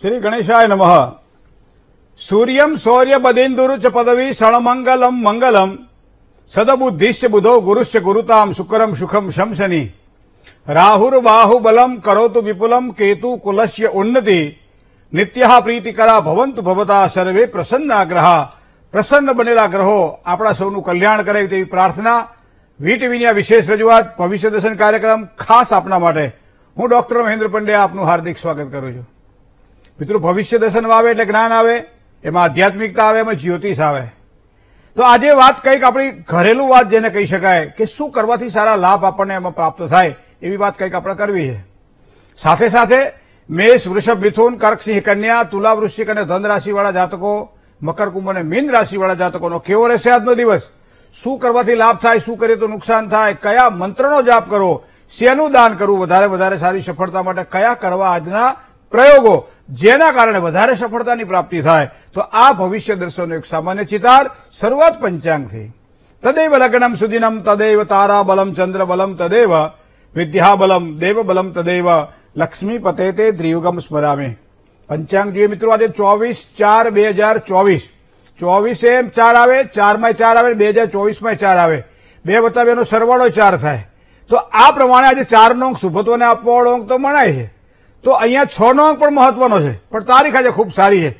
శ్రీ గణేశాయ నమ సూర్యం సౌర్యపదేందురు చ పదవి సళమంగళం మంగళం సదబుద్ధిశ్చ బుధో గురుశ్చ గురుతాం శుకరం సుఖం శంసని రాహుర్బాహుబలం కరోతు విపులం కేతు కులస్య ఉన్నతి నిత్య ప్రీతికరా భవంతు భవతా సర్వే ప్రసన్న గ్రహ પ્રસન્ન બનેલા ગ્રહો આપણા સૌનું કલ્યાણ કરે તેવી પ્રાર્થના વીટીવીની વિશેષ રજૂઆત ભવિષ્ય દર્શન કાર્યક્રમ ખાસ આપના માટે હું ડોક્ટર મહેન્દ્ર પંડ્યા આપનું હાર્દિક સ્વાગત કરું છું મિત્રો ભવિષ્ય દર્શનમાં આવે એટલે જ્ઞાન આવે એમાં આધ્યાત્મિકતા આવે એમાં જ્યોતિષ આવે તો આજે વાત કંઈક આપણી ઘરેલું વાત જેને કહી શકાય કે શું કરવાથી સારા લાભ આપણને એમાં પ્રાપ્ત થાય એવી વાત કંઈક આપણે કરવી છે સાથે સાથે મેષ વૃષભ મિથુન કર્કસિંહ કન્યા તુલા વૃશ્ચિક અને ધન રાશિવાળા જાતકો મકરકુંભ અને મીન રાશિવાળા જાતકોનો કેવો રહેશે આજનો દિવસ શું કરવાથી લાભ થાય શું કરીએ તો નુકસાન થાય કયા મંત્રનો જાપ કરવો શેનું દાન કરવું વધારે વધારે સારી સફળતા માટે કયા કરવા આજના પ્રયોગો જેના કારણે વધારે સફળતાની પ્રાપ્તિ થાય તો આ ભવિષ્ય દર્શનનો એક સામાન્ય ચિતાર શરૂઆત પંચાંગથી તદૈવ લગ્નમ સુદિનમ તદૈવ તારા બલમ ચંદ્ર બલમ તદૈવ વિદ્યાબલમ દેવ બલમ તદૈવ લક્ષ્મી પતે તે ત્રિયુગમ સ્મરામે પંચાંગ જોઈએ મિત્રો આજે ચોવીસ ચાર બે હજાર ચોવીસ ચોવીસ એમ ચાર આવે ચારમાં ચાર આવે બે હજાર ચોવીસમાં ચાર આવે બે વત્તા બેનો સરવાળો ચાર થાય તો આ પ્રમાણે આજે ચારનો અંક શુભત્વને આપવાવાળો અંક તો મણાય છે તો અહીંયા છ નો પણ મહત્વનો છે પણ તારીખ આજે ખૂબ સારી છે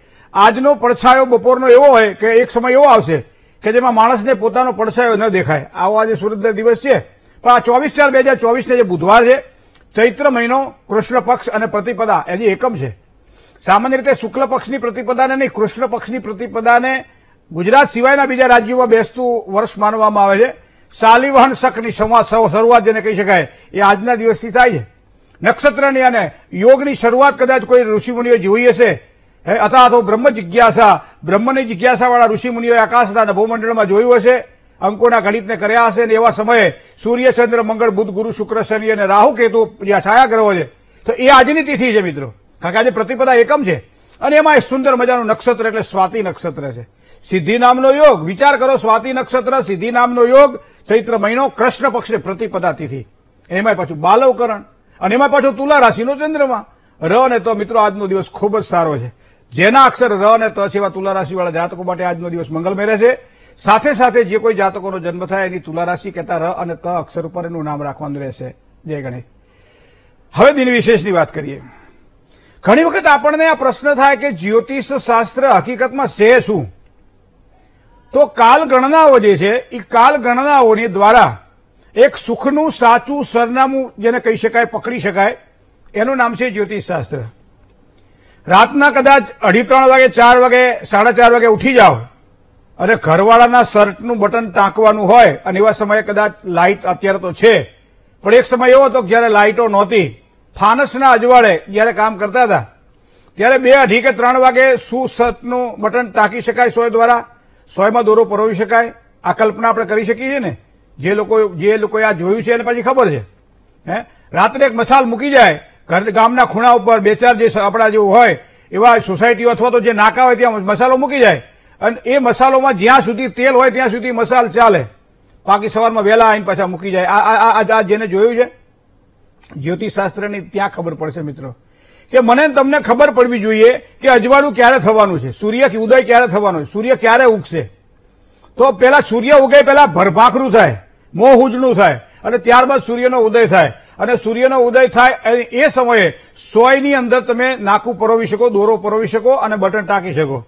આજનો પડછાયો બપોરનો એવો હોય કે એક સમય એવો આવશે કે જેમાં માણસને પોતાનો પડછાયો ન દેખાય આવો આજે સુરેન્દ્ર દિવસ છે પણ આ ચોવીસ ચાર બે હજાર ચોવીસને જે બુધવાર છે ચૈત્ર મહિનો કૃષ્ણ પક્ષ અને પ્રતિપદા એની એકમ છે સામાન્ય રીતે શુક્લ પક્ષની પ્રતિપદાને નહીં કૃષ્ણ પક્ષની પ્રતિપદાને ગુજરાત સિવાયના બીજા રાજ્યોમાં બેસતું વર્ષ માનવામાં આવે છે શાલિવાહન શકની શરૂઆત જેને કહી શકાય એ આજના દિવસથી થાય છે નક્ષત્રની અને યોગની શરૂઆત કદાચ કોઈ ઋષિમુનિઓ જોઈ હશે અથવા તો બ્રહ્મ જિજ્ઞાસા બ્રહ્મની જિજ્ઞાસાવાળા ઋષિમુનિઓએ આકાશના નભોમંડળમાં જોયું હશે અંકોના ગણિતને કર્યા હશે ને એવા સમયે સૂર્ય ચંદ્ર મંગળ બુધ ગુરુ શુક્ર શનિ અને રાહુ કેતુ જે છાયા ગ્રહો છે તો એ આજની તિથિ છે મિત્રો કારણ કે આજે પ્રતિપદા એકમ છે અને એમાં એ સુંદર મજાનું નક્ષત્ર એટલે સ્વાતિ નક્ષત્ર છે સિદ્ધિ નામનો યોગ વિચાર કરો સ્વાતિ નક્ષત્ર સિદ્ધિ નામનો યોગ ચૈત્ર મહિનો કૃષ્ણ પક્ષની પ્રતિપદા તિથિ એમાં પાછું બાલવકરણ અને એમાં પાછો તુલા રાશિનો ચંદ્રમાં ર અને ત મિત્રો આજનો દિવસ ખૂબ જ સારો છે જેના અક્ષર ર અને ત છે એવા તુલા રાશિવાળા જાતકો માટે આજનો દિવસ મંગલમય રહેશે સાથે સાથે જે કોઈ જાતકોનો જન્મ થાય એની તુલા રાશિ કહેતા ર અને ત અક્ષર ઉપર એનું નામ રાખવાનું રહેશે જય ગણેશ હવે દિન વિશેષની વાત કરીએ ઘણી વખત આપણને આ પ્રશ્ન થાય કે જ્યોતિષ શાસ્ત્ર હકીકતમાં છે શું તો કાલ ગણનાઓ જે છે એ કાલ ગણનાઓની દ્વારા એક સુખનું સાચું સરનામું જેને કહી શકાય પકડી શકાય એનું નામ છે જ્યોતિષશાસ્ત્ર રાતના કદાચ અઢી ત્રણ વાગે ચાર વાગે સાડા ચાર વાગે ઉઠી જાઓ અને ઘરવાળાના શર્ટનું બટન ટાંકવાનું હોય અને એવા સમયે કદાચ લાઇટ અત્યારે તો છે પણ એક સમય એવો હતો કે જ્યારે લાઇટો નહોતી ફાનસના અજવાળે જ્યારે કામ કરતા હતા ત્યારે બે અઢી કે ત્રણ વાગે શું બટન ટાંકી શકાય સોય દ્વારા સોયમાં દોરો પરોવી શકાય આ કલ્પના આપણે કરી શકીએ છીએ ને જે લોકો જે લોકોએ આ જોયું છે એને પછી ખબર છે હે રાત્રે એક મસાલ મૂકી જાય ઘર ગામના ખૂણા ઉપર બે ચાર જે આપણા જેવું હોય એવા સોસાયટીઓ અથવા તો જે નાકા હોય ત્યાં મસાલો મૂકી જાય અને એ મસાલોમાં જ્યાં સુધી તેલ હોય ત્યાં સુધી મસાલ ચાલે બાકી સવારમાં વહેલા આવીને પાછા મૂકી જાય આ જેને જોયું છે જ્યોતિષશાસ્ત્રની ત્યાં ખબર પડશે મિત્રો કે મને તમને ખબર પડવી જોઈએ કે અજવાળું ક્યારે થવાનું છે સૂર્ય ઉદય ક્યારે થવાનો છે સૂર્ય ક્યારે ઉગશે તો પેલા સૂર્ય ઉગે પેલા ભરભાખરું થાય મોહ ઉજણું થાય અને ત્યારબાદ સૂર્યનો ઉદય થાય અને સૂર્યનો ઉદય થાય એ સમયે સોયની અંદર તમે નાકું પરોવી શકો દોરો પરોવી શકો અને બટન ટાંકી શકો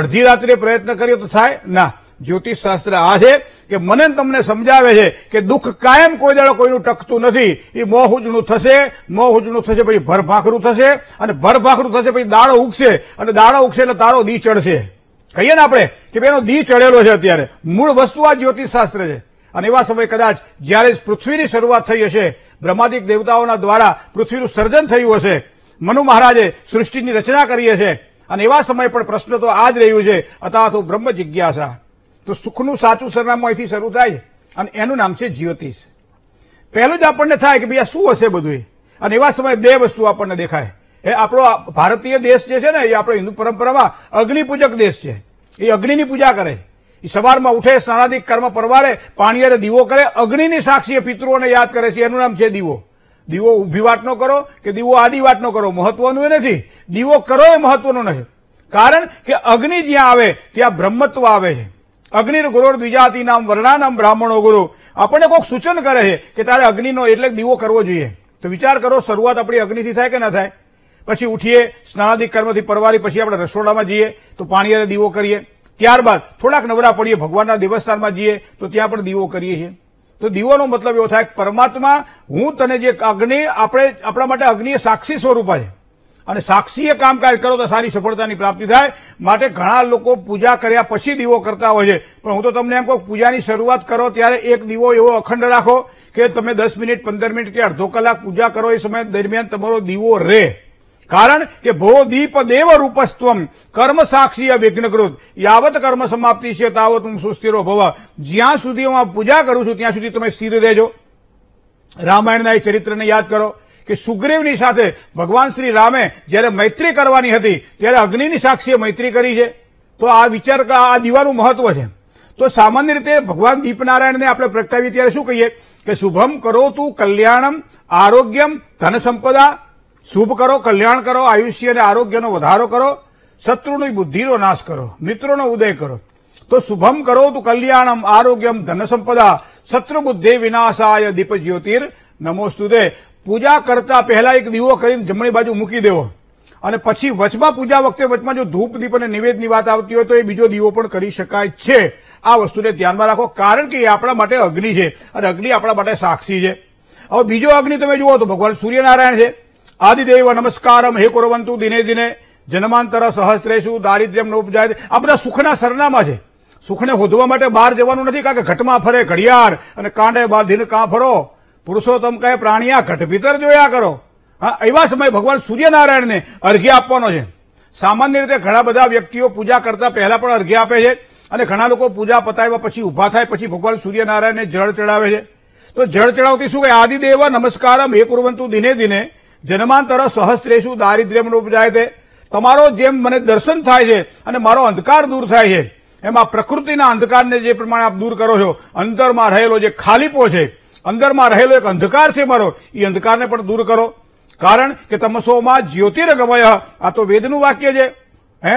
અડધી રાત્રે પ્રયત્ન કર્યો તો થાય ના જ્યોતિષશાસ્ત્ર આ છે કે મને તમને સમજાવે છે કે દુઃખ કાયમ કોઈ દાડો કોઈનું ટકતું નથી એ મોહ મોહુજણું થશે મોહ મોહુજણું થશે પછી ભરભાખરું થશે અને ભરભાખરું થશે પછી દાડો ઉગશે અને દાડો ઉગશે એટલે તારો દી ચડશે કહીએ ને આપણે કે બેનો દી ચડેલો છે અત્યારે મૂળ વસ્તુ આ જ્યોતિષશાસ્ત્ર છે અને એવા સમયે કદાચ જ્યારે પૃથ્વીની શરૂઆત થઈ હશે બ્રહ્માદિક દેવતાઓના દ્વારા પૃથ્વીનું સર્જન થયું હશે મનુ મહારાજે સૃષ્ટિની રચના કરી હશે અને એવા સમય પણ પ્રશ્ન તો આ જ રહ્યું છે અથવા તો બ્રહ્મ જિજ્ઞાસા તો સુખનું સાચું સરનામું અહીંથી શરૂ થાય અને એનું નામ છે જ્યોતિષ પહેલું જ આપણને થાય કે ભાઈ આ શું હશે બધું અને એવા સમયે બે વસ્તુ આપણને દેખાય એ આપણો ભારતીય દેશ જે છે ને એ આપણો હિન્દુ પરંપરામાં અગ્નિપૂજક દેશ છે એ અગ્નિની પૂજા કરે સવારમાં ઉઠે સ્નાનાદિક કર્મ પરવારે પાણીયારે દીવો કરે અગ્નિની સાક્ષીએ પિતૃઓને યાદ કરે છે એનું નામ છે દીવો દીવો ઊભી વાતનો કરો કે દીવો આડી વાત કરો મહત્વનું એ નથી દીવો કરો એ મહત્વનું નથી કારણ કે અગ્નિ જ્યાં આવે ત્યાં બ્રહ્મત્વ આવે છે અગ્નિ ગુરુર દ્વિજાતિ નામ વર્ણાનામ બ્રાહ્મણો ગુરુ આપણને કોઈક સૂચન કરે છે કે તારે અગ્નિનો એટલે દીવો કરવો જોઈએ તો વિચાર કરો શરૂઆત આપણી અગ્નિથી થાય કે ના થાય પછી ઉઠીએ સ્નાનાદિક કર્મથી પરવારી પછી આપણે રસોડામાં જઈએ તો પાણી દીવો કરીએ ત્યારબાદ થોડાક નવરા પડીએ ભગવાનના દેવસ્થાનમાં જઈએ તો ત્યાં પણ દીવો કરીએ છીએ તો દીવોનો મતલબ એવો થાય પરમાત્મા હું તને જે અગ્નિ આપણે આપણા માટે અગ્નિ સાક્ષી સ્વરૂપ છે અને સાક્ષીએ કામકાજ કરો તો સારી સફળતાની પ્રાપ્તિ થાય માટે ઘણા લોકો પૂજા કર્યા પછી દીવો કરતા હોય છે પણ હું તો તમને એમ કહું પૂજાની શરૂઆત કરો ત્યારે એક દીવો એવો અખંડ રાખો કે તમે દસ મિનિટ પંદર મિનિટ કે અડધો કલાક પૂજા કરો એ સમય દરમિયાન તમારો દીવો રહે કારણ કે ભો દીપ દેવ રૂપસ્ત્વમ કર્મ સાક્ષીય વિઘ્નકૃત યાવત કર્મ સમાપ્તિ છે તાવત હું સુસ્થિરો ભવ જ્યાં સુધી હું પૂજા કરું છું ત્યાં સુધી તમે સ્થિર રહેજો રામાયણના એ ચરિત્રને યાદ કરો કે સુગ્રીવની સાથે ભગવાન શ્રી રામે જ્યારે મૈત્રી કરવાની હતી ત્યારે અગ્નિની સાક્ષીએ મૈત્રી કરી છે તો આ વિચાર આ દીવાનું મહત્વ છે તો સામાન્ય રીતે ભગવાન દીપનારાયણને આપણે પ્રગટાવીએ ત્યારે શું કહીએ કે શુભમ કરો તું કલ્યાણમ આરોગ્યમ ધન સંપદા શુભ કરો કલ્યાણ કરો આયુષ્ય અને આરોગ્યનો વધારો કરો શત્રુની બુદ્ધિનો નાશ કરો મિત્રોનો ઉદય કરો તો શુભમ કરો તું કલ્યાણમ આરોગ્યમ ધનસંપદા શત્રુ બુદ્ધિ વિનાશાય દીપ જ્યોતિર નમોસ્તુદે પૂજા કરતા પહેલા એક દીવો કરીને જમણી બાજુ મૂકી દેવો અને પછી વચમાં પૂજા વખતે વચમાં જો ધૂપ દીપ અને નિવેદની વાત આવતી હોય તો એ બીજો દીવો પણ કરી શકાય છે આ વસ્તુને ધ્યાનમાં રાખો કારણ કે એ આપણા માટે અગ્નિ છે અને અગ્નિ આપણા માટે સાક્ષી છે હવે બીજો અગ્નિ તમે જુઓ તો ભગવાન સૂર્યનારાયણ છે આદિદેવ નમસ્કારમ હે કુરવંતુ દિને દિને જન્માંતર સહસ્ત્રેશુ દારિદ્ર્યમ નોપજાય આ બધા સુખના સરનામા છે સુખને હોદવા માટે બહાર જવાનું નથી કારણ કે ઘટમાં ફરે ઘડિયાળ અને કાંડે બાંધીને કાં ફરો પુરુષોત્તમ કહે પ્રાણીયા ઘટ ભીતર જોયા કરો હા એવા સમયે ભગવાન સૂર્યનારાયણને અર્ઘ્ય આપવાનો છે સામાન્ય રીતે ઘણા બધા વ્યક્તિઓ પૂજા કરતા પહેલા પણ અર્ઘ્ય આપે છે અને ઘણા લોકો પૂજા પતાવ્યા પછી ઉભા થાય પછી ભગવાન સૂર્યનારાયણને જળ ચડાવે છે તો જળ ચડાવતી શું કે આદિદેવ નમસ્કારમ એ કુરવંતુ દિને દિને જન્માંતર સહસ્ત્રેશુ દારિદ્ર્યમ રૂપ જાય તે તમારો જેમ મને દર્શન થાય છે અને મારો અંધકાર દૂર થાય છે એમાં પ્રકૃતિના અંધકારને જે પ્રમાણે આપ દૂર કરો છો અંતરમાં રહેલો જે ખાલીપો છે અંદરમાં રહેલો એક અંધકાર છે મારો એ અંધકારને પણ દૂર કરો કારણ કે તમસોમાં જ્યોતિર્ગમય આ તો વેદનું વાક્ય છે હે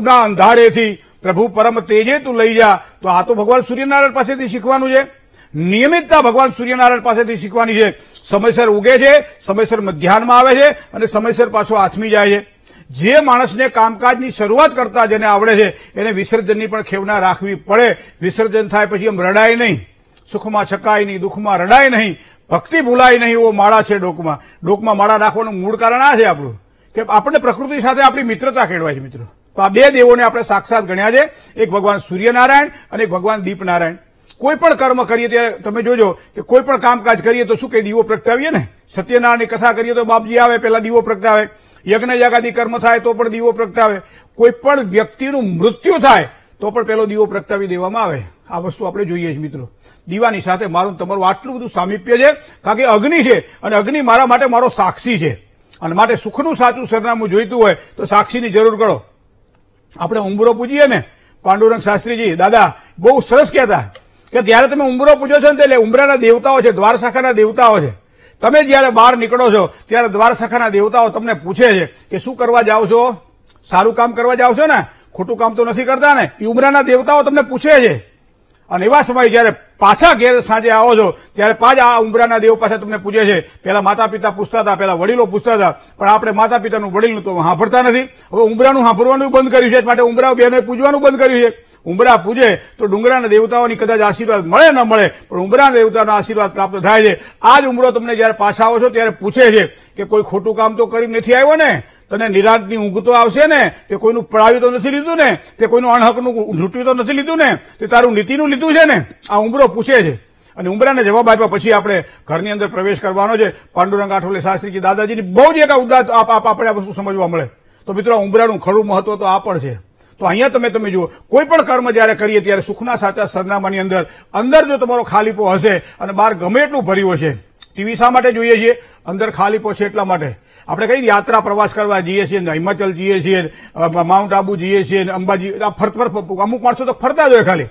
ઉના અંધારેથી પ્રભુ પરમ તેજે તું લઈ જા તો આ તો ભગવાન સૂર્યનારાયણ પાસેથી શીખવાનું છે નિયમિતતા ભગવાન સૂર્યનારાયણ પાસેથી શીખવાની છે સમયસર ઉગે છે સમયસર મધ્યાહનમાં આવે છે અને સમયસર પાછો આથમી જાય છે જે માણસને કામકાજની શરૂઆત કરતા જેને આવડે છે એને વિસર્જનની પણ ખેવના રાખવી પડે વિસર્જન થાય પછી એમ રડાય નહીં સુખમાં છકાય નહીં દુઃખમાં રડાય નહીં ભક્તિ ભૂલાય નહીં એવો માળા છે ડોકમાં ડોકમાં માળા રાખવાનું મૂળ કારણ આ છે આપણું કે આપણને પ્રકૃતિ સાથે આપણી મિત્રતા કેળવાય છે મિત્રો તો આ બે દેવોને આપણે સાક્ષાત ગણ્યા છે એક ભગવાન સૂર્યનારાયણ અને એક ભગવાન દીપનારાયણ કોઈ પણ કર્મ કરીએ ત્યારે તમે જોજો કે કોઈ પણ કામકાજ કરીએ તો શું કે દીવો પ્રગટાવીએ ને સત્યનારાયણની કથા કરીએ તો બાપજી આવે પહેલા દીવો પ્રગટાવે યજ્ઞ યાગાદી કર્મ થાય તો પણ દીવો પ્રગટાવે કોઈ પણ વ્યક્તિનું મૃત્યુ થાય તો પણ પેલો દીવો પ્રગટાવી દેવામાં આવે આ વસ્તુ આપણે જોઈએ છીએ મિત્રો દીવાની સાથે મારું તમારું આટલું બધું સામીપ્ય છે કારણ કે અગ્નિ છે અને અગ્નિ મારા માટે મારો સાક્ષી છે અને માટે સુખનું સાચું સરનામું જોઈતું હોય તો સાક્ષીની જરૂર કરો આપણે ઉમરો પૂજીએ ને પાંડુરંગ શાસ્ત્રીજી દાદા બહુ સરસ કહેતા કે ત્યારે તમે ઉમરો પૂજો છો ને એટલે ઉમરાના દેવતાઓ છે દ્વાર શાખાના દેવતાઓ છે તમે જ્યારે બહાર નીકળો છો ત્યારે દ્વારશાખાના દેવતાઓ તમને પૂછે છે કે શું કરવા જાઓ છો સારું કામ કરવા જાઓ છો ને ખોટું કામ તો નથી કરતા ને એ ઉમરાના દેવતાઓ તમને પૂછે છે અને એવા સમયે જ્યારે પાછા ઘેર સાંજે આવો છો ત્યારે પાછા આ ઉમરાના દેવ પાસે તમને પૂછે છે પહેલા માતા પિતા પૂછતા હતા પહેલા વડીલો પૂછતા હતા પણ આપણે માતા પિતાનું વડીલનું તો સાંભળતા નથી હવે ઉમરાનું સાંભળવાનું બંધ કર્યું છે માટે ઉમરા બહેનોએ પૂજવાનું બંધ કર્યું છે ઉમરા પૂજે તો ડુંગરાના દેવતાઓની કદાચ આશીર્વાદ મળે ન મળે પણ ઉમરાના દેવતાનો આશીર્વાદ પ્રાપ્ત થાય છે આ જ ઉમરો તમને જ્યારે પાછા આવશો ત્યારે પૂછે છે કે કોઈ ખોટું કામ તો કરી નથી આવ્યો ને તને નિરાંતની ઊંઘ તો આવશે ને તે કોઈનું પડાવ્યું તો નથી લીધું ને તે કોઈનું અણહકનું લૂંટ્યું તો નથી લીધું ને તે તારું નીતિનું લીધું છે ને આ ઉમરો પૂછે છે અને ઉમરાને જવાબ આપ્યા પછી આપણે ઘરની અંદર પ્રવેશ કરવાનો છે પાંડુરંગ આઠોલે શાસ્ત્રીજી દાદાજીની બહુ જ એક ઉદાહરણ આપણે આ વસ્તુ સમજવા મળે તો મિત્રો ઉમરાનું ખરું મહત્વ તો આ પણ છે તો અહીંયા તમે તમે જુઓ કોઈ પણ કર્મ જ્યારે કરીએ ત્યારે સુખના સાચા સરનામાની અંદર અંદર જો તમારો ખાલીપો હશે અને બહાર ગમે એટલું ભર્યું હશે ટીવી શા માટે જોઈએ છીએ અંદર ખાલીપો છે એટલા માટે આપણે કઈ યાત્રા પ્રવાસ કરવા જઈએ છીએ હિમાચલ જઈએ છીએ માઉન્ટ આબુ જઈએ છીએ અંબાજી ફરત ફર અમુક માણસો તો ફરતા જ હોય ખાલી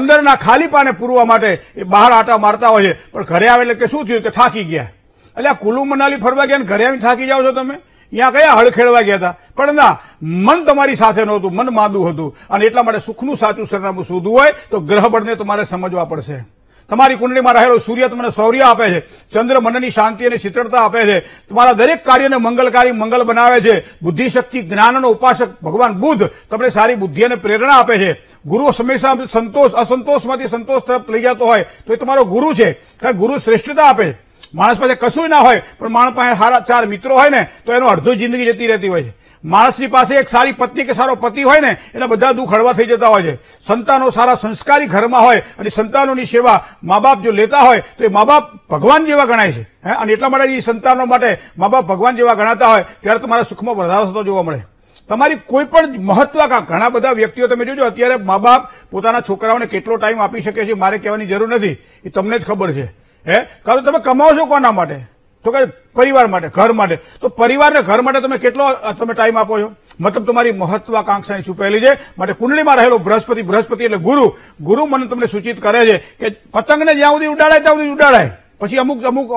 અંદરના ખાલીપાને પૂરવા માટે એ બહાર આટા મારતા હોય છે પણ ઘરે આવે એટલે કે શું થયું કે થાકી ગયા એટલે આ કુલુ મનાલી ફરવા ગયા ઘરે આવીને થાકી જાઓ છો તમે ત્યાં કયા હળખેડવા ગયા હતા પણ ના મન તમારી સાથે નહોતું મન માદું હતું અને એટલા માટે સુખનું સાચું સરનામું શોધવું હોય તો ગ્રહબળને તમારે સમજવા પડશે તમારી કુંડળીમાં રહેલો સૂર્ય તમને શૌર્ય આપે છે ચંદ્ર મનની શાંતિ અને શીતળતા આપે છે તમારા દરેક કાર્યને મંગલકારી મંગલ બનાવે છે બુદ્ધિશક્તિ જ્ઞાનનો ઉપાસક ભગવાન બુદ્ધ તમને સારી બુદ્ધિ અને પ્રેરણા આપે છે ગુરુ હંમેશા સંતોષ અસંતોષમાંથી સંતોષ તરફ લઈ જતો હોય તો એ તમારો ગુરુ છે ગુરુ શ્રેષ્ઠતા આપે છે માણસ પાસે કશું ના હોય પણ માણસ પાસે સારા ચાર મિત્રો હોય ને તો એનો અડધો જિંદગી જતી રહેતી હોય છે માણસની પાસે એક સારી પત્ની કે સારો પતિ હોય ને એના બધા દુઃખ હળવા થઈ જતા હોય છે સંતાનો સારા સંસ્કારી ઘરમાં હોય અને સંતાનોની સેવા મા બાપ જો લેતા હોય તો એ મા બાપ ભગવાન જેવા ગણાય છે હે અને એટલા માટે એ સંતાનો માટે મા બાપ ભગવાન જેવા ગણાતા હોય ત્યારે તમારા સુખમાં વધારો થતો જોવા મળે તમારી કોઈ પણ મહત્વાકાંક્ષા ઘણા બધા વ્યક્તિઓ તમે જોજો અત્યારે મા બાપ પોતાના છોકરાઓને કેટલો ટાઈમ આપી શકે છે મારે કહેવાની જરૂર નથી એ તમને જ ખબર છે હે કાં તો તમે કમાવો છો કોના માટે તો કે પરિવાર માટે ઘર માટે તો પરિવારને ઘર માટે તમે કેટલો તમે ટાઈમ આપો છો મતલબ તમારી મહત્વાકાંક્ષાની છુપાયેલી છે માટે કુંડળીમાં રહેલો બૃહસ્પતિ બૃહસ્પતિ એટલે ગુરુ ગુરુ મને તમને સૂચિત કરે છે કે પતંગને જ્યાં સુધી ઉડાડાય ત્યાં સુધી ઉડાડાય પછી અમુક અમુક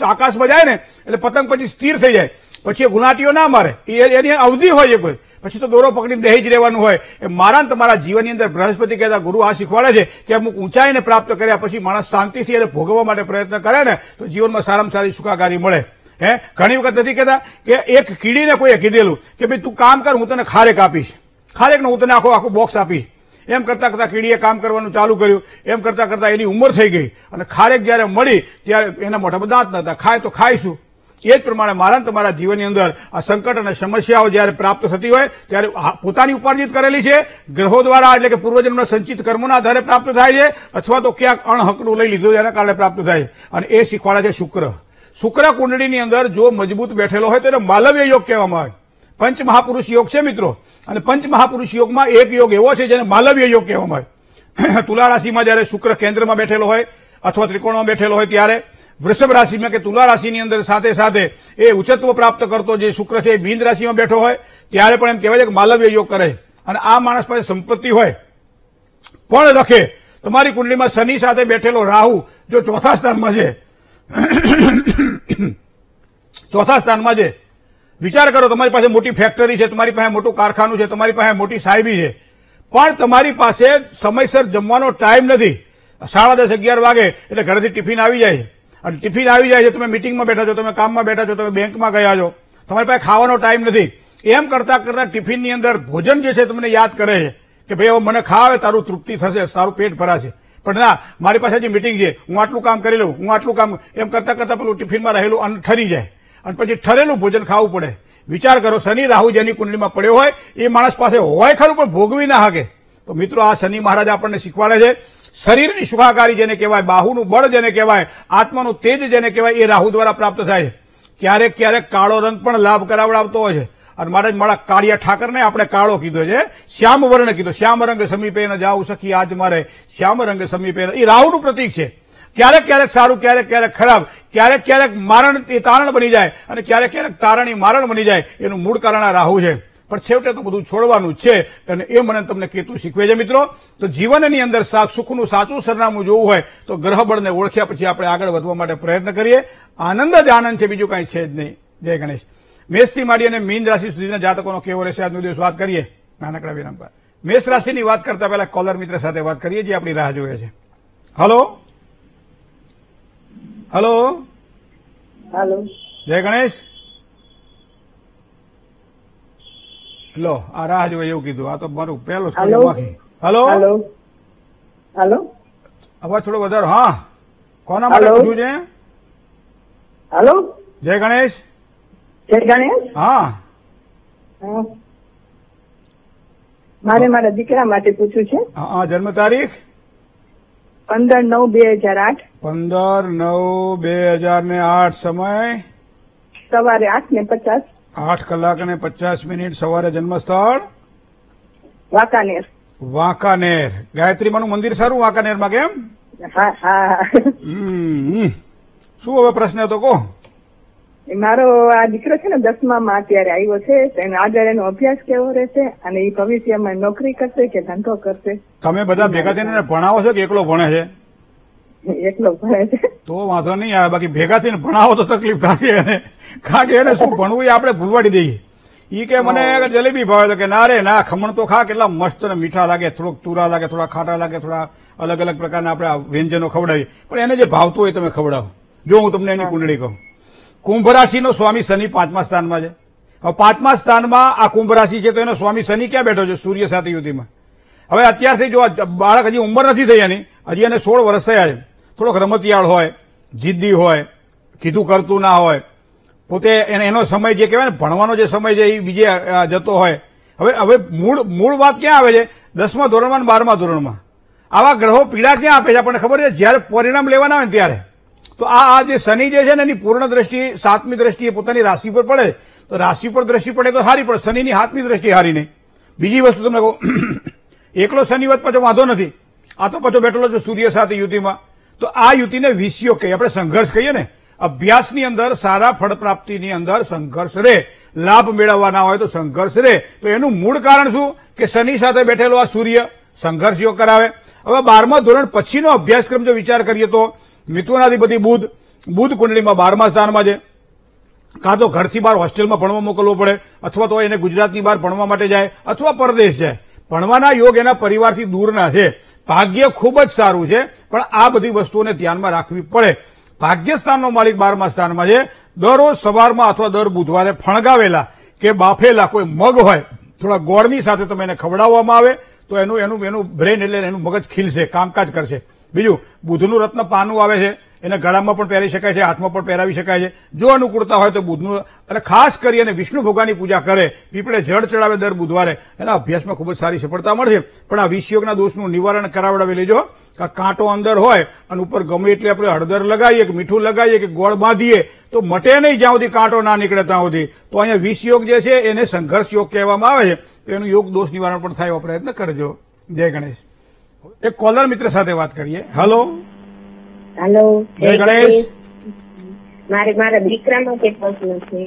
આકાશમાં જાય ને એટલે પતંગ પછી સ્થિર થઈ જાય પછી ગુલાટીઓ ના મારે એની અવધિ હોય છે કોઈ પછી તો દોરો પકડીને બેહી જ રહેવાનું હોય એ મારા તમારા જીવનની અંદર બૃહસ્પતિ કહેતા ગુરુ આ શીખવાડે છે કે અમુક ઊંચાઈને પ્રાપ્ત કર્યા પછી માણસ શાંતિથી એને ભોગવવા માટે પ્રયત્ન કરે ને તો જીવનમાં સારામાં સારી સુખાકારી મળે હે ઘણી વખત નથી કહેતા કે એક કીડીને કોઈએ કીધેલું કે ભાઈ તું કામ કર હું તને ખારેક આપીશ ખારેકનો હું તને આખો આખો બોક્સ આપીશ એમ કરતાં કરતાં કીડીએ કામ કરવાનું ચાલુ કર્યું એમ કરતાં કરતાં એની ઉંમર થઈ ગઈ અને ખારેક જ્યારે મળી ત્યારે એના મોઢામાં દાંત નહોતા ખાય તો ખાઈશું એ જ પ્રમાણે મારા તમારા જીવનની અંદર આ સંકટ અને સમસ્યાઓ જ્યારે પ્રાપ્ત થતી હોય ત્યારે પોતાની ઉપાર્જિત કરેલી છે ગ્રહો દ્વારા એટલે કે પૂર્વજન્મના સંચિત કર્મોના આધારે પ્રાપ્ત થાય છે અથવા તો ક્યાંક અણહકનું લઈ લીધું એના કારણે પ્રાપ્ત થાય અને એ શીખવાડે છે શુક્ર શુક્ર કુંડળીની અંદર જો મજબૂત બેઠેલો હોય તો એને માલવ્ય યોગ કહેવામાં આવે પંચ મહાપુરુષ યોગ છે મિત્રો અને પંચ મહાપુરુષ યોગમાં એક યોગ એવો છે જેને માલવ્ય યોગ કહેવામાં આવે તુલા રાશિમાં જ્યારે શુક્ર કેન્દ્રમાં બેઠેલો હોય અથવા ત્રિકોણમાં બેઠેલો હોય ત્યારે વૃષભ રાશિમાં કે તુલા રાશિની અંદર સાથે સાથે એ ઉચ્ચત્વ પ્રાપ્ત કરતો જે શુક્ર છે એ બિન રાશિમાં બેઠો હોય ત્યારે પણ એમ કહેવાય છે કે માલવ્ય યોગ કરે અને આ માણસ પાસે સંપત્તિ હોય પણ લખે તમારી કુંડલીમાં શનિ સાથે બેઠેલો રાહુ જો ચોથા સ્થાનમાં છે ચોથા સ્થાનમાં છે વિચાર કરો તમારી પાસે મોટી ફેક્ટરી છે તમારી પાસે મોટું કારખાનું છે તમારી પાસે મોટી સાહેબી છે પણ તમારી પાસે સમયસર જમવાનો ટાઈમ નથી સાડા દસ અગિયાર વાગે એટલે ઘરેથી ટિફિન આવી જાય છે અને ટિફિન આવી જાય છે તમે મિટિંગમાં બેઠા છો તમે કામમાં બેઠા છો તમે બેંકમાં ગયા છો તમારી પાસે ખાવાનો ટાઈમ નથી એમ કરતા કરતા ટિફિનની અંદર ભોજન જે છે તમને યાદ કરે છે કે ભાઈ હવે મને ખાવે તારું તૃપ્તિ થશે તારું પેટ ભરાશે પણ ના મારી પાસે જે મિટિંગ છે હું આટલું કામ કરી લઉં હું આટલું કામ એમ કરતા કરતા પેલું ટિફિનમાં રહેલું અન્ન ઠરી જાય અને પછી ઠરેલું ભોજન ખાવું પડે વિચાર કરો શનિ રાહુ જેની કુંડલીમાં પડ્યો હોય એ માણસ પાસે હોય ખરું પણ ભોગવી ના શકે તો મિત્રો આ શનિ મહારાજ આપણને શીખવાડે છે શરીરની સુખાકારી જેને કહેવાય બાહુનું બળ જેને કહેવાય આત્માનું તેજ જેને કહેવાય એ રાહુ દ્વારા પ્રાપ્ત થાય છે ક્યારેક ક્યારેક કાળો રંગ પણ લાભ કરાવડાવતો હોય છે અને મહારાજ મારા કાળિયા ઠાકરને આપણે કાળો કીધો છે શ્યામ વર્ણ કીધો શ્યામ રંગ સમીપે જાઉં સખી આજ મારે શ્યામ રંગ સમીપે એ રાહુનું પ્રતીક છે ક્યારેક ક્યારેક સારું ક્યારેક ક્યારેક ખરાબ ક્યારેક ક્યારેક મારણ એ તારણ બની જાય અને ક્યારેક ક્યારેક તારણ એ મારણ બની જાય એનું મૂળ કારણ આ રાહુ છે પણ છેવટે તો બધું છોડવાનું છે અને એ મને તમને કેતુ શીખવે છે મિત્રો તો જીવનની અંદર સુખનું સાચું સરનામું જોવું હોય તો ગ્રહબળને ઓળખ્યા પછી આપણે આગળ વધવા માટે પ્રયત્ન કરીએ આનંદ જ આનંદ છે બીજું કાંઈ છે જ નહીં જય ગણેશ મેષથી માડી અને મીન રાશિ સુધીના જાતકોનો કેવો રહેશે આજનો દિવસ વાત કરીએ નાનકડા વિરામ પર મેષ રાશિની વાત કરતા પહેલા કોલર મિત્ર સાથે વાત કરીએ જે આપણી રાહ જોવે છે હલો હલો હલો જય ગણેશ લો આ રાહ જોઈ એવું કીધું આ તો મારું પહેલું થોડું બાકી અવાજ થોડો વધારો હા કોના માટે પૂછવું છે હલો જય ગણેશ જય ગણેશ હા મારે મારા દીકરા માટે પૂછવું છે હા જન્મ તારીખ પંદર નવ બે હજાર આઠ પંદર નવ બે હજાર ને આઠ સમય સવારે આઠ ને પચાસ આઠ કલાક અને પચાસ મિનિટ સવારે જન્મસ્થળ વાંકાનેર વાંકાનેર ગાયત્રી માનું મંદિર સારું વાંકાનેરમાં કેમ શું હવે પ્રશ્ન હતો કહો મારો આ દીકરો છે ને દસમા માં અત્યારે આવ્યો છે એનો આગળ એનો અભ્યાસ કેવો રહેશે અને એ ભવિષ્યમાં નોકરી કરશે કે ધંધો કરશે તમે બધા ભેગા થઈને ભણાવો છો કે એકલો ભણે છે એકલો ભણે છે તો વાંધો નહીં આવે બાકી ભેગા થઈને ભણાવો તો તકલીફ થશે એને કારણ કે એને શું ભણવું એ આપણે ભૂલવાડી દઈએ ઈ કે મને જલેબી ભાવે તો કે ના રે ના ખમણ તો ખા કેટલા મસ્ત ને મીઠા લાગે થોડોક તુરા લાગે થોડા ખાટા લાગે થોડા અલગ અલગ પ્રકારના આપણે વ્યંજનો ખવડાવીએ પણ એને જે ભાવતું હોય તમે ખવડાવો જો હું તમને એની કુંડળી કહું કુંભ રાશિનો સ્વામી શનિ પાંચમા સ્થાનમાં છે હવે પાંચમા સ્થાનમાં આ કુંભ રાશિ છે તો એનો સ્વામી શનિ ક્યાં બેઠો છે સૂર્ય સાથે યુતિમાં હવે અત્યારથી જો બાળક હજી ઉંમર નથી થઈ એની હજી એને સોળ વર્ષ થયા છે થોડોક રમતિયાળ હોય જિદ્દી હોય કીધું કરતું ના હોય પોતે એનો સમય જે કહેવાય ને ભણવાનો જે સમય છે એ બીજે જતો હોય હવે હવે મૂળ મૂળ વાત ક્યાં આવે છે દસમા ધોરણમાં અને બારમા ધોરણમાં આવા ગ્રહો પીડા ક્યાં આપે છે આપણને ખબર છે જ્યારે પરિણામ લેવાના હોય ત્યારે તો આ જે શનિ જે છે ને એની પૂર્ણ દ્રષ્ટિ સાતમી દ્રષ્ટિએ પોતાની રાશિ પર પડે તો રાશિ પર દ્રષ્ટિ પડે તો સારી પડે શનિની હાથની દ્રષ્ટિ હારી નહીં બીજી વસ્તુ તમને કહું એકલો શનિ વત પાછો વાંધો નથી આ તો પાછો બેઠેલો છે સૂર્ય સાથે યુતિમાં તો આ યુતિને વીસીઓ કહીએ આપણે સંઘર્ષ કહીએ ને અભ્યાસની અંદર સારા ફળ પ્રાપ્તિની અંદર સંઘર્ષ રહે લાભ મેળવવાના હોય તો સંઘર્ષ રહે તો એનું મૂળ કારણ શું કે શનિ સાથે બેઠેલો આ સૂર્ય સંઘર્ષ યોગ કરાવે હવે બારમા ધોરણ પછીનો અભ્યાસક્રમ જો વિચાર કરીએ તો મિથુનાધિપતિ બુધ બુધ કુંડળીમાં બારમા સ્થાનમાં છે કાં તો ઘરથી બહાર હોસ્ટેલમાં ભણવા મોકલવો પડે અથવા તો એને ગુજરાતની બહાર ભણવા માટે જાય અથવા પરદેશ જાય ભણવાના યોગ એના પરિવારથી દૂરના છે ભાગ્ય ખૂબ જ સારું છે પણ આ બધી વસ્તુઓને ધ્યાનમાં રાખવી પડે ભાગ્ય માલિક બારમા સ્થાનમાં છે દરરોજ સવારમાં અથવા દર બુધવારે ફણગાવેલા કે બાફેલા કોઈ મગ હોય થોડા ગોળની સાથે તમે એને ખવડાવવામાં આવે તો એનું એનું એનું બ્રેન એટલે એનું મગજ ખીલશે કામકાજ કરશે બીજું બુધનું રત્ન પાનું આવે છે એના ગળામાં પણ પહેરી શકાય છે હાથમાં પણ પહેરાવી શકાય છે જો અનુકૂળતા હોય તો બુધનું અને ખાસ કરી અને વિષ્ણુ ભગવાનની પૂજા કરે પીપળે જળ ચડાવે દર બુધવારે એના અભ્યાસમાં ખૂબ જ સારી સફળતા મળશે પણ આ વિષયોગના દોષનું નિવારણ કરાવડાવી લેજો કે કાંટો અંદર હોય અને ઉપર ગમે એટલે આપણે હળદર લગાવીએ કે મીઠું લગાવીએ કે ગોળ બાંધીએ તો મટે નહીં જ્યાં સુધી કાંટો ના નીકળે ત્યાં સુધી તો અહીંયા વિષયોગ જે છે એને સંઘર્ષ યોગ કહેવામાં આવે છે તો એનું યોગ દોષ નિવારણ પણ થાય એવો પ્રયત્ન કરજો જય ગણેશ એક કોલર મિત્ર સાથે વાત કરીએ હલો હેલો જય ગણેશ મારે મારા દીકરાનો કે પ્રશ્ન છે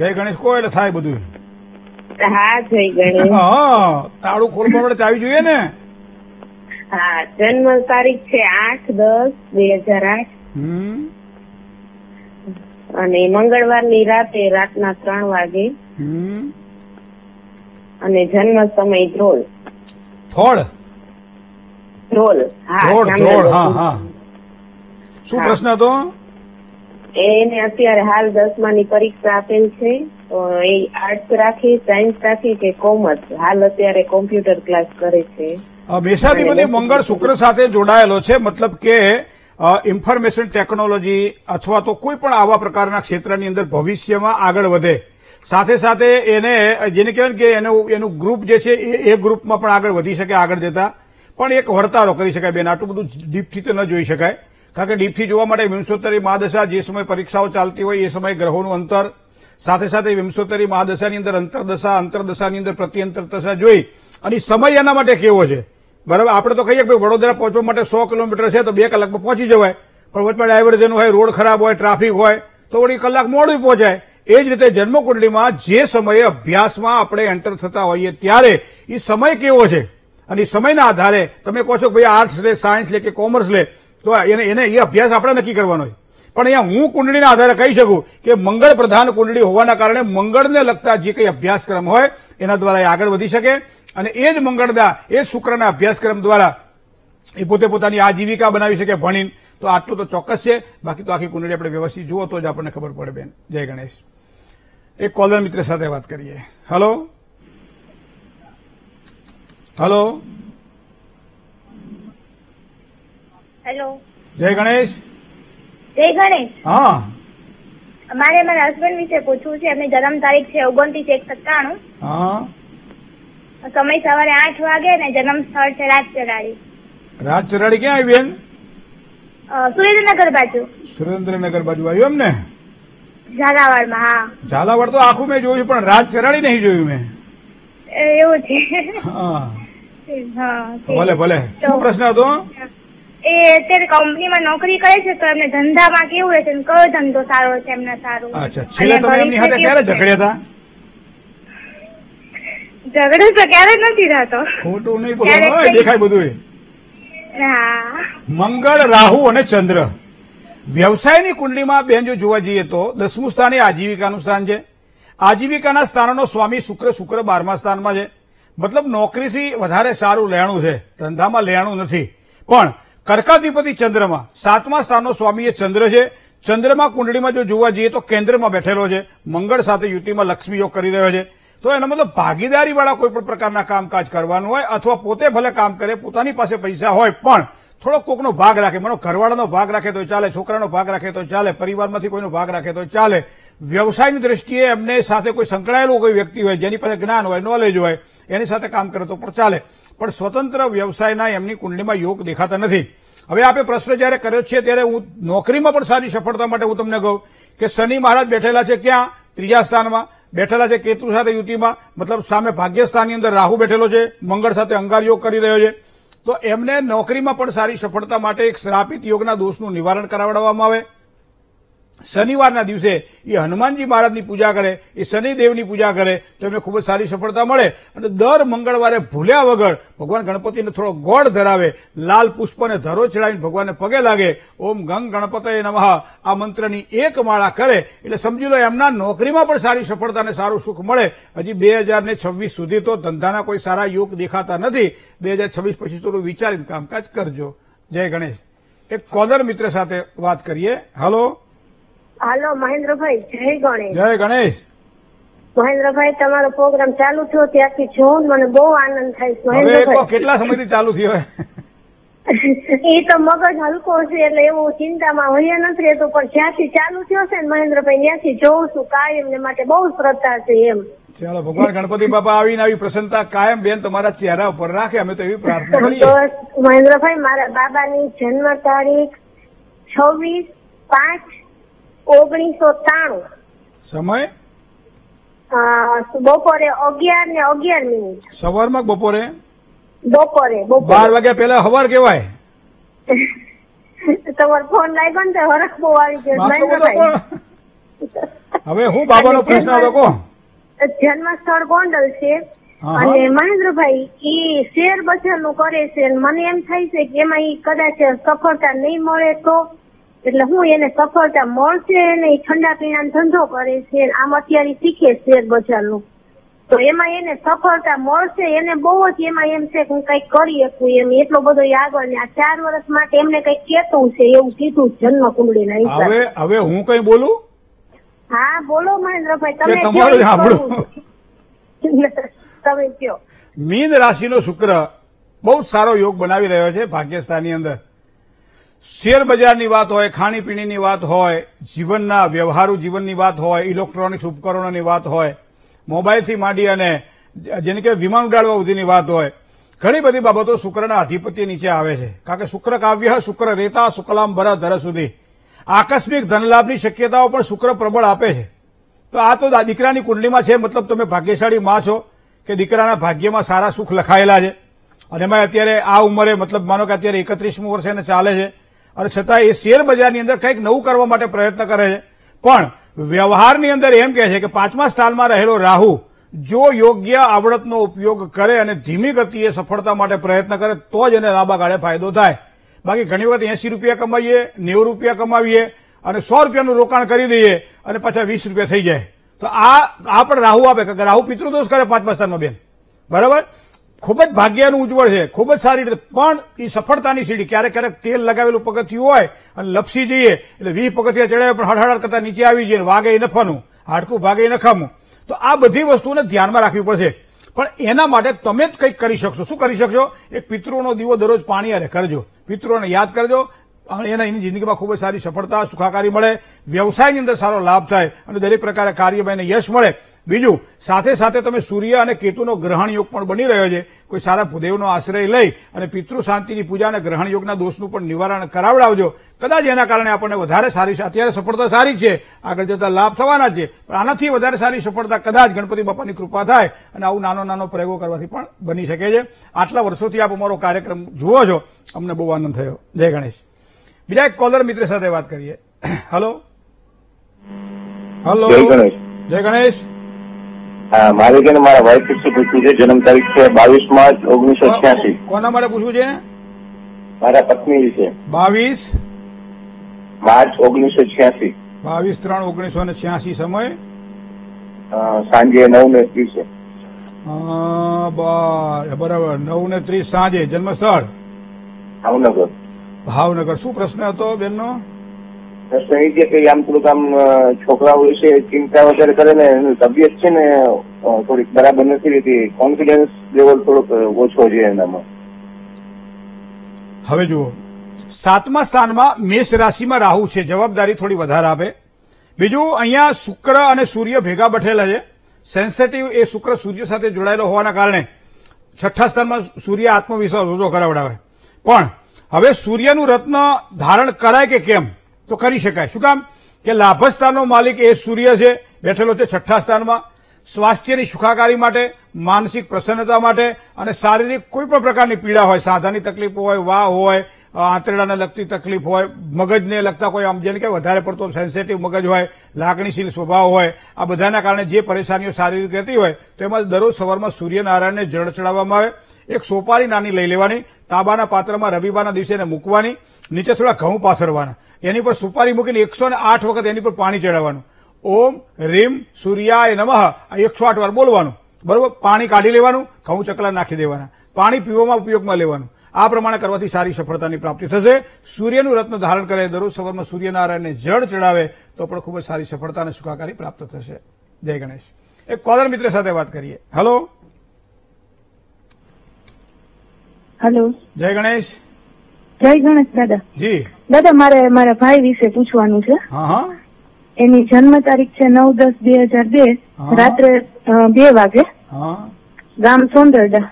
જય ગણેશ કો એટલે થાય બધું હા જય ગણેશ હા તાળું ખોલવા માટે ચાવી જોઈએ ને હા જન્મ તારીખ છે આઠ દસ બે હજાર આઠ અને મંગળવારની રાતે રાતના ત્રણ વાગે અને જન્મ સમય ધ્રોલ થોડ ધ્રોલ હા ધ્રોલ હા હા શું પ્રશ્ન હતો એને અત્યારે હાલ દસમા ની પરીક્ષા આપેલ છે એ આર્ટ રાખી સાયન્સ રાખી કે કોમર્સ હાલ અત્યારે કોમ્પ્યુટર ક્લાસ કરે છે બધી મંગળ શુક્ર સાથે જોડાયેલો છે મતલબ કે ઇન્ફોર્મેશન ટેકનોલોજી અથવા તો કોઈ પણ આવા પ્રકારના ક્ષેત્રની અંદર ભવિષ્યમાં આગળ વધે સાથે સાથે એને જેને કહેવાય કે એનું એનું ગ્રુપ જે છે એ ગ્રુપમાં પણ આગળ વધી શકે આગળ જતા પણ એક વર્તારો કરી શકાય બેન આટલું બધું ડીપથી તો ન જોઈ શકાય કારણ કે ડીપથી જોવા માટે વિંશોત્તરી મહાદશા જે સમયે પરીક્ષાઓ ચાલતી હોય એ સમયે ગ્રહોનું અંતર સાથે સાથે વિંશોત્તરી મહાદશાની અંદર અંતરદશા અંતરદશાની અંદર પ્રત્યંતરદશા જોઈ અને સમય એના માટે કેવો છે બરાબર આપણે તો કહીએ કે વડોદરા પહોંચવા માટે સો કિલોમીટર છે તો બે કલાકમાં પહોંચી જવાય પણ વચમાં ડાયવર્ઝન હોય રોડ ખરાબ હોય ટ્રાફિક હોય તો વળી કલાક મોડું પહોંચાય એ જ રીતે જન્મકુંડલીમાં જે સમયે અભ્યાસમાં આપણે એન્ટર થતા હોઈએ ત્યારે એ સમય કેવો છે અને સમયના આધારે તમે કહો છો કે ભાઈ આર્ટ્સ લે સાયન્સ લે કે કોમર્સ લે તો એને એને એ અભ્યાસ આપણે નક્કી કરવાનો છે પણ અહીંયા હું કુંડળીના આધારે કહી શકું કે મંગળ પ્રધાન કુંડળી હોવાના કારણે મંગળને લગતા જે કંઈ અભ્યાસક્રમ હોય એના દ્વારા એ આગળ વધી શકે અને એ જ મંગળના એ શુક્રના અભ્યાસક્રમ દ્વારા એ પોતે પોતાની આજીવિકા બનાવી શકે ભણીને તો આટલું તો ચોક્કસ છે બાકી તો આખી કુંડળી આપણે વ્યવસ્થિત જુઓ તો જ આપણને ખબર પડે બેન જય ગણેશ એક કોલર મિત્ર સાથે વાત કરીએ હલો હલો હેલો જય ગણેશ જય ગણેશ હા મારે મારા હસબન્ડ વિશે પૂછવું છે એમની જન્મ તારીખ છે ઓગણત્રીસ એક સત્તાણું સમય સવારે આઠ વાગે ને જન્મ સ્થળ છે રાજચરાડી રાજચરાડી ક્યાં આવી બેન સુરેન્દ્રનગર બાજુ સુરેન્દ્રનગર બાજુ આવ્યું એમ ને ઝાલાવાડમાં હા ઝાલાવાડ તો આખું મેં જોયું પણ રાજચરાડી નહીં જોયું મેં એવું છે ભલે ભલે શું પ્રશ્ન હતો એ અત્યારે કંપનીમાં નોકરી કરે છે તો એમને ધંધામાં કેવું રહેશે કયો ધંધો સારો છે એમને સારું અચ્છા તમે એમની સાથે ક્યારે ઝઘડ્યા હતા ઝઘડો તો ક્યારે નથી થતો ખોટું નહીં બોલો દેખાય બધું મંગળ રાહુ અને ચંદ્ર વ્યવસાયની કુંડલીમાં બેન જો જોવા જઈએ તો દસમું સ્થાન એ આજીવિકાનું સ્થાન છે આજીવિકાના સ્થાનનો સ્વામી શુક્ર શુક્ર બારમા સ્થાનમાં છે મતલબ નોકરીથી વધારે સારું લેણું છે ધંધામાં લેણું નથી પણ કર્કાધિપતિ ચંદ્રમાં સાતમા સ્થાનનો સ્વામી એ ચંદ્ર છે ચંદ્રમાં કુંડળીમાં જો જોવા જઈએ તો કેન્દ્રમાં બેઠેલો છે મંગળ સાથે યુતિમાં લક્ષ્મી યોગ કરી રહ્યો છે તો એનો મતલબ ભાગીદારીવાળા કોઈપણ પ્રકારના કામકાજ કરવાનું હોય અથવા પોતે ભલે કામ કરે પોતાની પાસે પૈસા હોય પણ થોડો કોકનો ભાગ રાખે મારો ઘરવાળાનો ભાગ રાખે તો ચાલે છોકરાનો ભાગ રાખે તો ચાલે પરિવારમાંથી કોઈનો ભાગ રાખે તો ચાલે વ્યવસાયની દ્રષ્ટિએ એમને સાથે કોઈ સંકળાયેલો કોઈ વ્યક્તિ હોય જેની પાસે જ્ઞાન હોય નોલેજ હોય એની સાથે કામ કરે તો પણ ચાલે પણ સ્વતંત્ર વ્યવસાયના એમની કુંડલીમાં યોગ દેખાતા નથી હવે આપે પ્રશ્ન જ્યારે કર્યો છે ત્યારે હું નોકરીમાં પણ સારી સફળતા માટે હું તમને કહું કે શનિ મહારાજ બેઠેલા છે ક્યાં ત્રીજા સ્થાનમાં બેઠેલા છે કેતુ સાથે યુતિમાં મતલબ સામે ભાગ્યસ્થાનની અંદર રાહુ બેઠેલો છે મંગળ સાથે અંગાર યોગ કરી રહ્યો છે તો એમને નોકરીમાં પણ સારી સફળતા માટે એક શ્રાપિત યોગના દોષનું નિવારણ કરાવડાવવામાં આવે શનિવારના દિવસે એ હનુમાનજી મહારાજની પૂજા કરે એ શનિદેવની પૂજા કરે તો એમને ખૂબ જ સારી સફળતા મળે અને દર મંગળવારે ભૂલ્યા વગર ભગવાન ગણપતિને થોડો ગોળ ધરાવે લાલ પુષ્પને ધરો ચડાવીને ભગવાનને પગે લાગે ઓમ ગંગ ગણપતય નમઃ આ મંત્રની એક માળા કરે એટલે સમજી લો એમના નોકરીમાં પણ સારી સફળતા અને સારું સુખ મળે હજી બે હજારને છવ્વીસ સુધી તો ધંધાના કોઈ સારા યોગ દેખાતા નથી બે હજાર છવ્વીસ પછી થોડું વિચારીને કામકાજ કરજો જય ગણેશ એક કોલર મિત્ર સાથે વાત કરીએ હલો હાલો મહેન્દ્રભાઈ જય ગણેશ જય ગણેશ મહેન્દ્રભાઈ તમારો પ્રોગ્રામ ચાલુ થયો ત્યારથી જોઉં મને બહુ આનંદ થાય છે મહેન્દ્રભાઈ કેટલા સમયથી ચાલુ થયો એ તો મગજ હલકો છે એટલે એવું ચિંતામાં હોય નથી રહેતો પણ જ્યાંથી ચાલુ થયો છે મહેન્દ્રભાઈ ત્યાંથી જોઉં છું કાયમ ને માટે બહુ શ્રદ્ધા છે એમ ચાલો ભગવાન ગણપતિ બાપા આવીને આવી પ્રસન્નતા કાયમ બેન તમારા ચહેરા ઉપર રાખે અમે તો એવી પ્રાર્થના કરીએ મહેન્દ્રભાઈ મારા બાબાની જન્મ તારીખ છવ્વીસ પાંચ ઓગણીસો ત્રાણું સમય બપોરે અગિયાર ને અગિયાર મિનિટ સવારમાં બપોરે બપોરે બાર વાગ્યા પેલા હવાર કેવાય તમારો ફોન લાગ્યો ને હરખ બહુ આવી ગયો હવે હું બાબાનો પ્રશ્ન હતો કો જન્મ સ્થળ ગોંડલ છે અને મહેન્દ્રભાઈ એ શેર બજાર નું કરે છે મને એમ થાય છે કે એમાં કદાચ સફળતા નહીં મળે તો એટલે હું એને સફળતા મળશે ને એ ઠંડા પીણા ધંધો કરે છે આમ અત્યારે શીખે શેર બજારનું તો એમાં એને સફળતા મળશે એને બહુ જ એમાં એમ છે હું કઈક કરી શકું એમ એટલો બધો આગળ ને આ ચાર વર્ષ માટે એમને કઈક કેતું છે એવું કીધું જન્મ કુંડળીના હવે હવે હું કઈ બોલું હા બોલો મહેન્દ્રભાઈ તમે તમારું સાંભળો તમે કયો મીન રાશિ નો શુક્ર બહુ સારો યોગ બનાવી રહ્યો છે ની અંદર શેરબજારની વાત હોય ખાણીપીણીની વાત હોય જીવનના વ્યવહારુ જીવનની વાત હોય ઇલેક્ટ્રોનિક્સ ઉપકરણોની વાત હોય મોબાઈલથી માંડી અને જેને કે વિમાન ઉડાડવા સુધીની વાત હોય ઘણી બધી બાબતો શુક્રના અધિપત્ય નીચે આવે છે કારણ કે શુક્ર કાવ્ય શુક્ર રેતા શુકલામ ભરા ધર સુધી આકસ્મિક ધનલાભની શક્યતાઓ પણ શુક્ર પ્રબળ આપે છે તો આ તો દીકરાની કુંડલીમાં છે મતલબ તમે ભાગ્યશાળી માં છો કે દીકરાના ભાગ્યમાં સારા સુખ લખાયેલા છે અને એમાં અત્યારે આ ઉંમરે મતલબ માનો કે અત્યારે એકત્રીસમું વર્ષે એને ચાલે છે અને છતાં એ શેર બજારની અંદર કંઈક નવું કરવા માટે પ્રયત્ન કરે છે પણ વ્યવહારની અંદર એમ કહે છે કે પાંચમા સ્થાનમાં રહેલો રાહુ જો યોગ્ય આવડતનો ઉપયોગ કરે અને ધીમી ગતિએ સફળતા માટે પ્રયત્ન કરે તો જ એને લાંબા ગાળે ફાયદો થાય બાકી ઘણી વખત એસી રૂપિયા કમાઈએ નેવું રૂપિયા કમાવીએ અને સો રૂપિયાનું રોકાણ કરી દઈએ અને પાછા વીસ રૂપિયા થઈ જાય તો આ આ પણ રાહુ આપે કે રાહુ પિતૃદોષ કરે પાંચમા સ્થાનમાં બેન બરાબર ખૂબ જ ભાગ્યનું ઉજ્જવળ છે ખૂબ જ સારી રીતે પણ એ સફળતાની સીડી ક્યારેક ક્યારેક તેલ લગાવેલું પગથિયું હોય અને લપસી જઈએ એટલે વીસ પગથિયા ચડાવે પણ હડહડાટ કરતા નીચે આવી જઈએ વાગે એ નફાનું હાડકું ભાગે નખામું તો આ બધી વસ્તુને ધ્યાનમાં રાખવી પડશે પણ એના માટે તમે જ કંઈક કરી શકશો શું કરી શકશો એક પિતૃનો દીવો દરરોજ પાણી અરે કરજો પિતૃને યાદ કરજો એના એની જિંદગીમાં ખૂબ જ સારી સફળતા સુખાકારી મળે વ્યવસાયની અંદર સારો લાભ થાય અને દરેક પ્રકારે કાર્યમાં એને યશ મળે બીજું સાથે સાથે તમે સૂર્ય અને કેતુનો ગ્રહણ યોગ પણ બની રહ્યો છે કોઈ સારા ભૂદેવનો આશ્રય લઈ અને પિતૃ શાંતિની પૂજા અને ગ્રહણ યોગના દોષનું પણ નિવારણ કરાવડાવજો કદાચ એના કારણે આપણને વધારે સારી અત્યારે સફળતા સારી છે આગળ જતા લાભ થવાના છે પણ આનાથી વધારે સારી સફળતા કદાચ ગણપતિ બાપાની કૃપા થાય અને આવું નાનો નાનો પ્રયોગો કરવાથી પણ બની શકે છે આટલા વર્ષોથી આપ અમારો કાર્યક્રમ જુઓ છો અમને બહુ આનંદ થયો જય ગણેશ બીજા એક કોલર મિત્ર સાથે વાત કરીએ હલો હલો જય ગણેશ જય ગણેશ હા મારે કે મારા વાઇફ વિશે પૂછવું છે જન્મ તારીખ છે બાવીસ માર્ચ ઓગણીસો છ્યાસી કોના માટે પૂછવું છે મારા પત્ની વિશે બાવીસ માર્ચ ઓગણીસો છ્યાસી બાવીસ ત્રણ ઓગણીસો ને છ્યાસી સમય સાંજે નવ ને ત્રીસે બરાબર નવ ને ત્રીસ સાંજે જન્મસ્થળ ભાવનગર ભાવનગર શું પ્રશ્ન હતો બેનનો પ્રશ્ન એ આમ થોડુંક આમ છોકરાઓ વિશે ચિંતા વગેરે કરે ને એની તબિયત છે ને થોડીક બરાબર નથી રહેતી કોન્ફિડન્સ લેવલ થોડોક ઓછો છે એનામાં હવે જુઓ સાતમા સ્થાનમાં મેષ રાશિમાં રાહુ છે જવાબદારી થોડી વધારે આપે બીજું અહીંયા શુક્ર અને સૂર્ય ભેગા બેઠેલા છે સેન્સેટિવ એ શુક્ર સૂર્ય સાથે જોડાયેલો હોવાના કારણે છઠ્ઠા સ્થાનમાં સૂર્ય આત્મવિશ્વાસ ઓછો કરાવડાવે પણ હવે સૂર્યનું રત્ન ધારણ કરાય કે કેમ તો કરી શકાય શું કામ કે લાભ સ્થાનનો માલિક એ સૂર્ય છે બેઠેલો છે છઠ્ઠા સ્થાનમાં સ્વાસ્થ્યની સુખાકારી માટે માનસિક પ્રસન્નતા માટે અને શારીરિક કોઈપણ પ્રકારની પીડા હોય સાંધાની તકલીફ હોય વાહ હોય આંતરડાને લગતી તકલીફ હોય મગજને લગતા કોઈ આમ જેને કે વધારે પડતો સેન્સેટિવ મગજ હોય લાગણીશીલ સ્વભાવ હોય આ બધાના કારણે જે પરેશાનીઓ શારીરિક રહેતી હોય તો એમાં દરરોજ સવારમાં સૂર્યનારાયણને જળ ચડાવવામાં આવે એક સોપારી નાની લઈ લેવાની તાંબાના પાત્રમાં રવિવારના દિવસે એને મૂકવાની નીચે થોડા ઘઉં પાથરવાના એની પર સુપારી મૂકીને એકસો આઠ વખત એની પર પાણી ચડાવવાનું ઓમ રીમ સૂર્યાય નમઃ એકસો આઠ વાર બોલવાનું બરોબર પાણી કાઢી લેવાનું ઘઉં ચકલા નાખી દેવાના પાણી પીવામાં ઉપયોગમાં લેવાનું આ પ્રમાણે કરવાથી સારી સફળતાની પ્રાપ્તિ થશે સૂર્યનું રત્ન ધારણ કરે દરરોજ સવારમાં સૂર્યનારાયણને જળ ચડાવે તો પણ ખૂબ જ સારી સફળતા અને સુખાકારી પ્રાપ્ત થશે જય ગણેશ એક કોલર મિત્ર સાથે વાત કરીએ હેલો હેલો જય ગણેશ જય ગણેશ દાદા જી દાદા મારે મારા ભાઈ વિશે પૂછવાનું છે એની જન્મ તારીખ છે નવ દસ બે હજાર બે રાત્રે બે વાગે ગામ સોંદરડા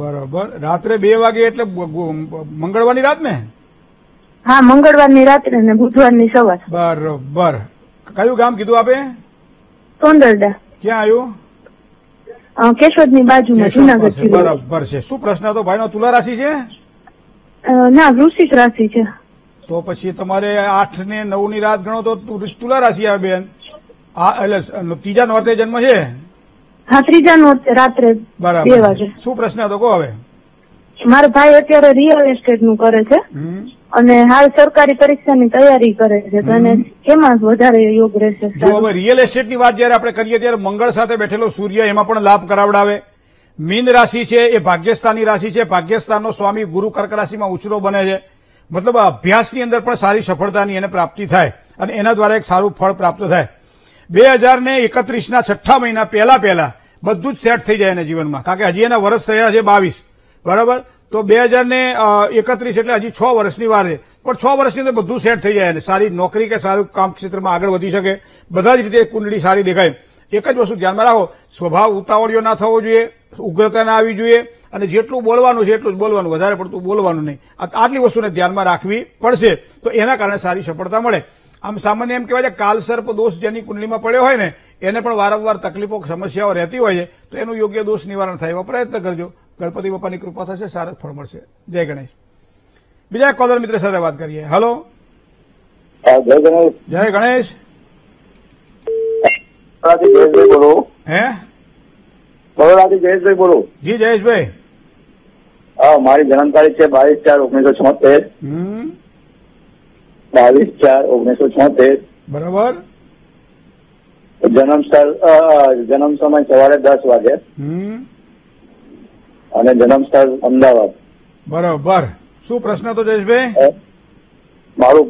બરોબર રાત્રે બે વાગે એટલે મંગળવારની રાત ને હા મંગળવારની રાત્રે ને બુધવારની સવાર બરોબર કયું ગામ કીધું આપે સોંદરડા ક્યાં આવ્યું કેશોદની બાજુમાં જુનાગઢ બરાબર છે શું પ્રશ્ન હતો ભાઈનો તુલા રાશિ છે ના વૃશ્ચિક રાશિ છે તો પછી તમારે આઠ ને નવ ની રાત ગણો તો તુલા રાશિ આવે બેન આ એટલે ત્રીજા નોર્તે જન્મ છે હા ત્રીજા રાત્રે બરાબર શું પ્રશ્ન હતો કહો હવે મારો ભાઈ અત્યારે રિયલ એસ્ટેટ નું કરે છે અને હાલ સરકારી પરીક્ષાની તૈયારી કરે છે તો એને વધારે યોગ રહેશે જો હવે રિયલ એસ્ટેટની વાત જયારે આપણે કરીએ ત્યારે મંગળ સાથે બેઠેલો સૂર્ય એમાં પણ લાભ કરાવડાવે મીન રાશિ છે એ ભાગ્યસ્થાની રાશિ છે ભાગ્યસ્થાનનો સ્વામી ગુરુ કર્ક રાશિમાં ઉછરો બને છે મતલબ અભ્યાસની અંદર પણ સારી સફળતાની એને પ્રાપ્તિ થાય અને એના દ્વારા એક સારું ફળ પ્રાપ્ત થાય બે હજાર ને એકત્રીસના છઠ્ઠા મહિના પહેલા પહેલા બધું જ સેટ થઈ જાય એના જીવનમાં કારણ કે હજી એના વર્ષ થયા છે બાવીસ બરાબર તો બે હજાર ને એકત્રીસ એટલે હજી છ વર્ષની વાર છે પણ છ વર્ષની અંદર બધું સેટ થઈ જાય અને સારી નોકરી કે સારું કામ ક્ષેત્રમાં આગળ વધી શકે બધા જ રીતે કુંડળી સારી દેખાય એક જ વસ્તુ ધ્યાનમાં રાખો સ્વભાવ ઉતાવળીઓ ના થવો જોઈએ ઉગ્રતા ના આવી જોઈએ અને જેટલું બોલવાનું છે એટલું જ બોલવાનું વધારે પડતું બોલવાનું નહીં આટલી વસ્તુને ધ્યાનમાં રાખવી પડશે તો એના કારણે સારી સફળતા મળે આમ સામાન્ય એમ કહેવાય છે કાલસર્પ દોષ જેની કુંડળીમાં પડ્યો હોય ને એને પણ વારંવાર તકલીફો સમસ્યાઓ રહેતી હોય છે તો એનું યોગ્ય દોષ નિવારણ થાય એવા પ્રયત્ન કરજો ગણપતિ બાપાની કૃપા થશે સારા ફળ મળશે જય ગણેશ બીજા કોલર મિત્ર સાથે વાત કરીએ હલો જય ગણેશ જયેશભાઈ જયેશભાઈ હા મારી જન્મ તારીખ છે બાવીસ ચાર ઓગણીસો છોતેર બાવીસ ચાર ઓગણીસો છોતેર બરાબર જન્મ જન્મ સમય સવારે દસ વાગે અને જન્મ અમદાવાદ બરાબર શું પ્રશ્ન તો જયેશભાઈ મારું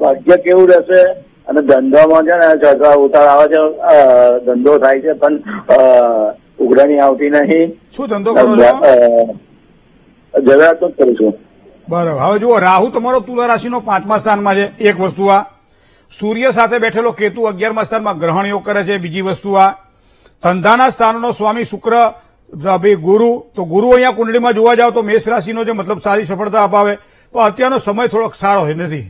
ભાગ્ય કેવું રહેશે અને ધંધામાં છે ને ઉતાર આવે છે ધંધો થાય છે પણ ઉઘરાણી આવતી નહીં શું ધંધો કરો છો જરૂરિયાત જ કરું છું બરાબર હવે જુઓ રાહુ તમારો તુલા રાશિનો પાંચમા સ્થાનમાં છે એક વસ્તુ આ સૂર્ય સાથે બેઠેલો કેતુ અગિયારમાં સ્થાનમાં ગ્રહણ યોગ કરે છે બીજી વસ્તુ આ ધંધાના સ્થાનનો સ્વામી શુક્ર ભાઈ ગુરુ તો ગુરુ અહીંયા કુંડળીમાં જોવા જાવ તો મેષ રાશિનો જે મતલબ સારી સફળતા અપાવે પણ અત્યારનો સમય થોડોક સારો હોય નથી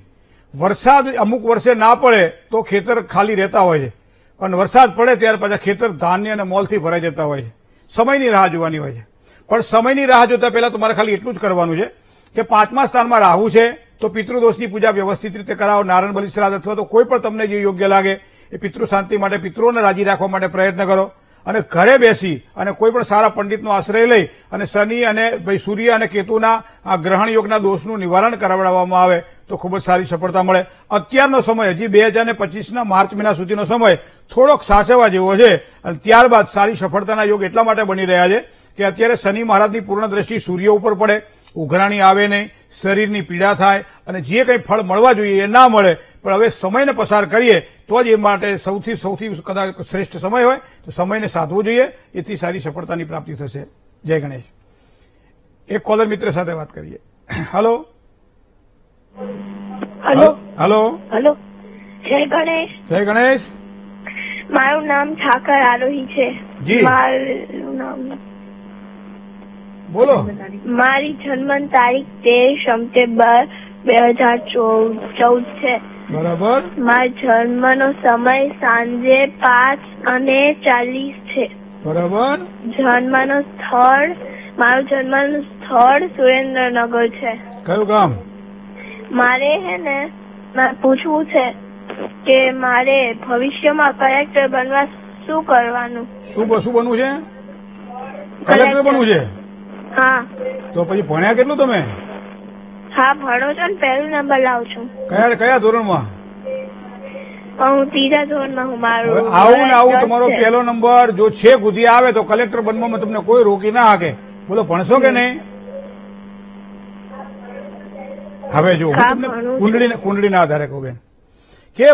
વરસાદ અમુક વર્ષે ના પડે તો ખેતર ખાલી રહેતા હોય છે પણ વરસાદ પડે ત્યારે પાછા ખેતર ધાન્ય અને મોલથી ભરાઈ જતા હોય છે સમયની રાહ જોવાની હોય છે પણ સમયની રાહ જોતા પહેલા તમારે ખાલી એટલું જ કરવાનું છે કે પાંચમા સ્થાનમાં રાહુ છે તો પિતૃદોષની પૂજા વ્યવસ્થિત રીતે કરાવો નારણ બલિ શ્રાદ્ધ અથવા તો કોઈ પણ તમને જે યોગ્ય લાગે એ પિતૃ શાંતિ માટે પિત્રોને રાજી રાખવા માટે પ્રયત્ન કરો અને ઘરે બેસી અને કોઈ પણ સારા પંડિતનો આશ્રય લઈ અને શનિ અને ભાઈ સૂર્ય અને કેતુના આ ગ્રહણ યોગના દોષનું નિવારણ કરાવડાવવામાં આવે તો ખૂબ જ સારી સફળતા મળે અત્યારનો સમય હજી બે હજાર પચીસના માર્ચ મહિના સુધીનો સમય થોડોક સાચવવા જેવો છે અને ત્યારબાદ સારી સફળતાના યોગ એટલા માટે બની રહ્યા છે કે અત્યારે શનિ મહારાજની પૂર્ણ દ્રષ્ટિ સૂર્ય ઉપર પડે ઉઘરાણી આવે નહીં શરીરની પીડા થાય અને જે કંઈ ફળ મળવા જોઈએ એ ના મળે પણ હવે સમયને પસાર કરીએ તો જ એ માટે સૌથી સૌથી કદાચ શ્રેષ્ઠ સમય હોય તો સમયને સાધવો જોઈએ એથી સારી સફળતાની પ્રાપ્તિ થશે જય ગણેશ એક કોલર મિત્ર સાથે વાત કરીએ હલો હલો હલો હલો જય ગણેશ જય ગણેશ મારું નામ ઠાકર આરોહી છે જી મારું નામ બોલો મારી જન્મ તારીખ તેર સપ્ટેમ્બર બે હજાર ચૌદ છે બરાબર મારા નો સમય સાંજે પાંચ અને ચાલીસ છે બરાબર જન્મનો સ્થળ મારું જન્મનું સ્થળ સુરેન્દ્રનગર છે કયું ગામ મારે હે ને પૂછવું છે કે મારે ભવિષ્યમાં કલેક્ટર બનવા શું કરવાનું શું શું બનવું છે કલેક્ટર બનવું છે હા તો પછી ભણ્યા કેટલું તમે હા ભણો છો ને પહેલું નંબર લાવું છું કયા કયા ધોરણમાં આવું આવું તમારો પહેલો નંબર જો છે ગુદી આવે તો કલેક્ટર બનવામાં તમને કોઈ રોકી ના હાકે બોલો ભણશો કે નહીં હવે જો હું તમને આધારે કહું બેન કે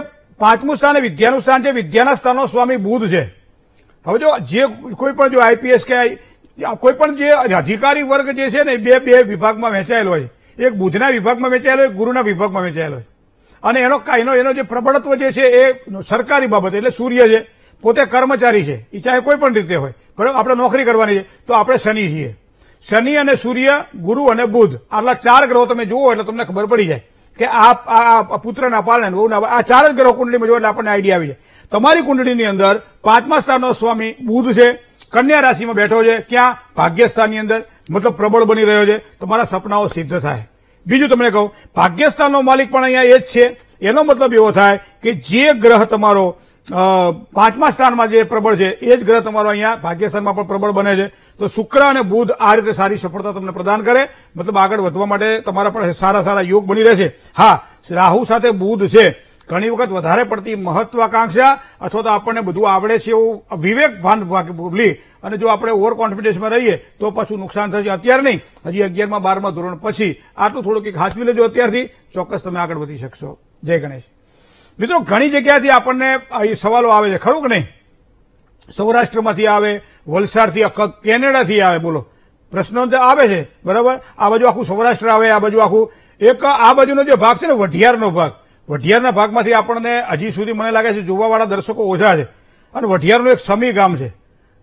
પાંચમું સ્થાન વિદ્યાનું સ્થાન છે વિદ્યાના સ્થાનનો સ્વામી બુધ છે હવે જો જે કોઈ પણ જો આઈપીએસ કે કોઈ પણ જે અધિકારી વર્ગ જે છે ને બે બે વિભાગમાં વહેંચાયેલો હોય એક બુધના વિભાગમાં વેચાયેલો હોય ગુરુના વિભાગમાં વહેંચાયેલો હોય અને એનો કાયનો એનો જે પ્રબળત્વ જે છે એ સરકારી બાબત એટલે સૂર્ય છે પોતે કર્મચારી છે એ ચાહે કોઈ પણ રીતે હોય બરાબર આપણે નોકરી કરવાની છે તો આપણે શનિ છીએ શનિ અને સૂર્ય ગુરુ અને બુધ આટલા ચાર ગ્રહો તમે જુઓ એટલે તમને ખબર પડી જાય કે આ પુત્રના પાલન બહુ આ ચાર જ ગ્રહ કુંડળીમાં જોવો એટલે આપણને આઈડિયા આવી જાય તમારી કુંડળીની અંદર પાંચમા સ્થાનનો સ્વામી બુધ છે કન્યા રાશિમાં બેઠો છે ક્યાં ભાગ્યસ્થાનની અંદર મતલબ પ્રબળ બની રહ્યો છે તમારા સપનાઓ સિદ્ધ થાય બીજું તમને કહું ભાગ્યસ્થાનનો માલિક પણ અહીંયા એ જ છે એનો મતલબ એવો થાય કે જે ગ્રહ તમારો પાંચમા સ્થાનમાં જે પ્રબળ છે એ જ ગ્રહ તમારો અહીંયા ભાગ્યસ્થાનમાં પણ પ્રબળ બને છે તો શુક્ર અને બુધ આ રીતે સારી સફળતા તમને પ્રદાન કરે મતલબ આગળ વધવા માટે તમારા પણ સારા સારા યોગ બની રહેશે હા રાહુ સાથે બુધ છે ઘણી વખત વધારે પડતી મહત્વાકાંક્ષા અથવા તો આપણને બધું આવડે છે એવું વિવેક ભાન ભૂલી અને જો આપણે ઓવર કોન્ફિડન્સમાં રહીએ તો પાછું નુકસાન થશે અત્યારે નહીં હજી અગિયારમાં બારમાં ધોરણ પછી આટલું થોડુંક એક હાચવી લેજો અત્યારથી ચોક્કસ તમે આગળ વધી શકશો જય ગણેશ મિત્રો ઘણી જગ્યાથી આપણને સવાલો આવે છે ખરું કે નહીં સૌરાષ્ટ્રમાંથી આવે વલસાડથી કેનેડાથી આવે બોલો પ્રશ્નો આવે છે બરાબર આ બાજુ આખું સૌરાષ્ટ્ર આવે આ બાજુ આખું એક આ બાજુનો જે ભાગ છે ને વઢિયારનો ભાગ વઢિયારના ભાગમાંથી આપણને હજી સુધી મને લાગે છે જોવાવાળા દર્શકો ઓછા છે અને વઢિયારનું એક સમી ગામ છે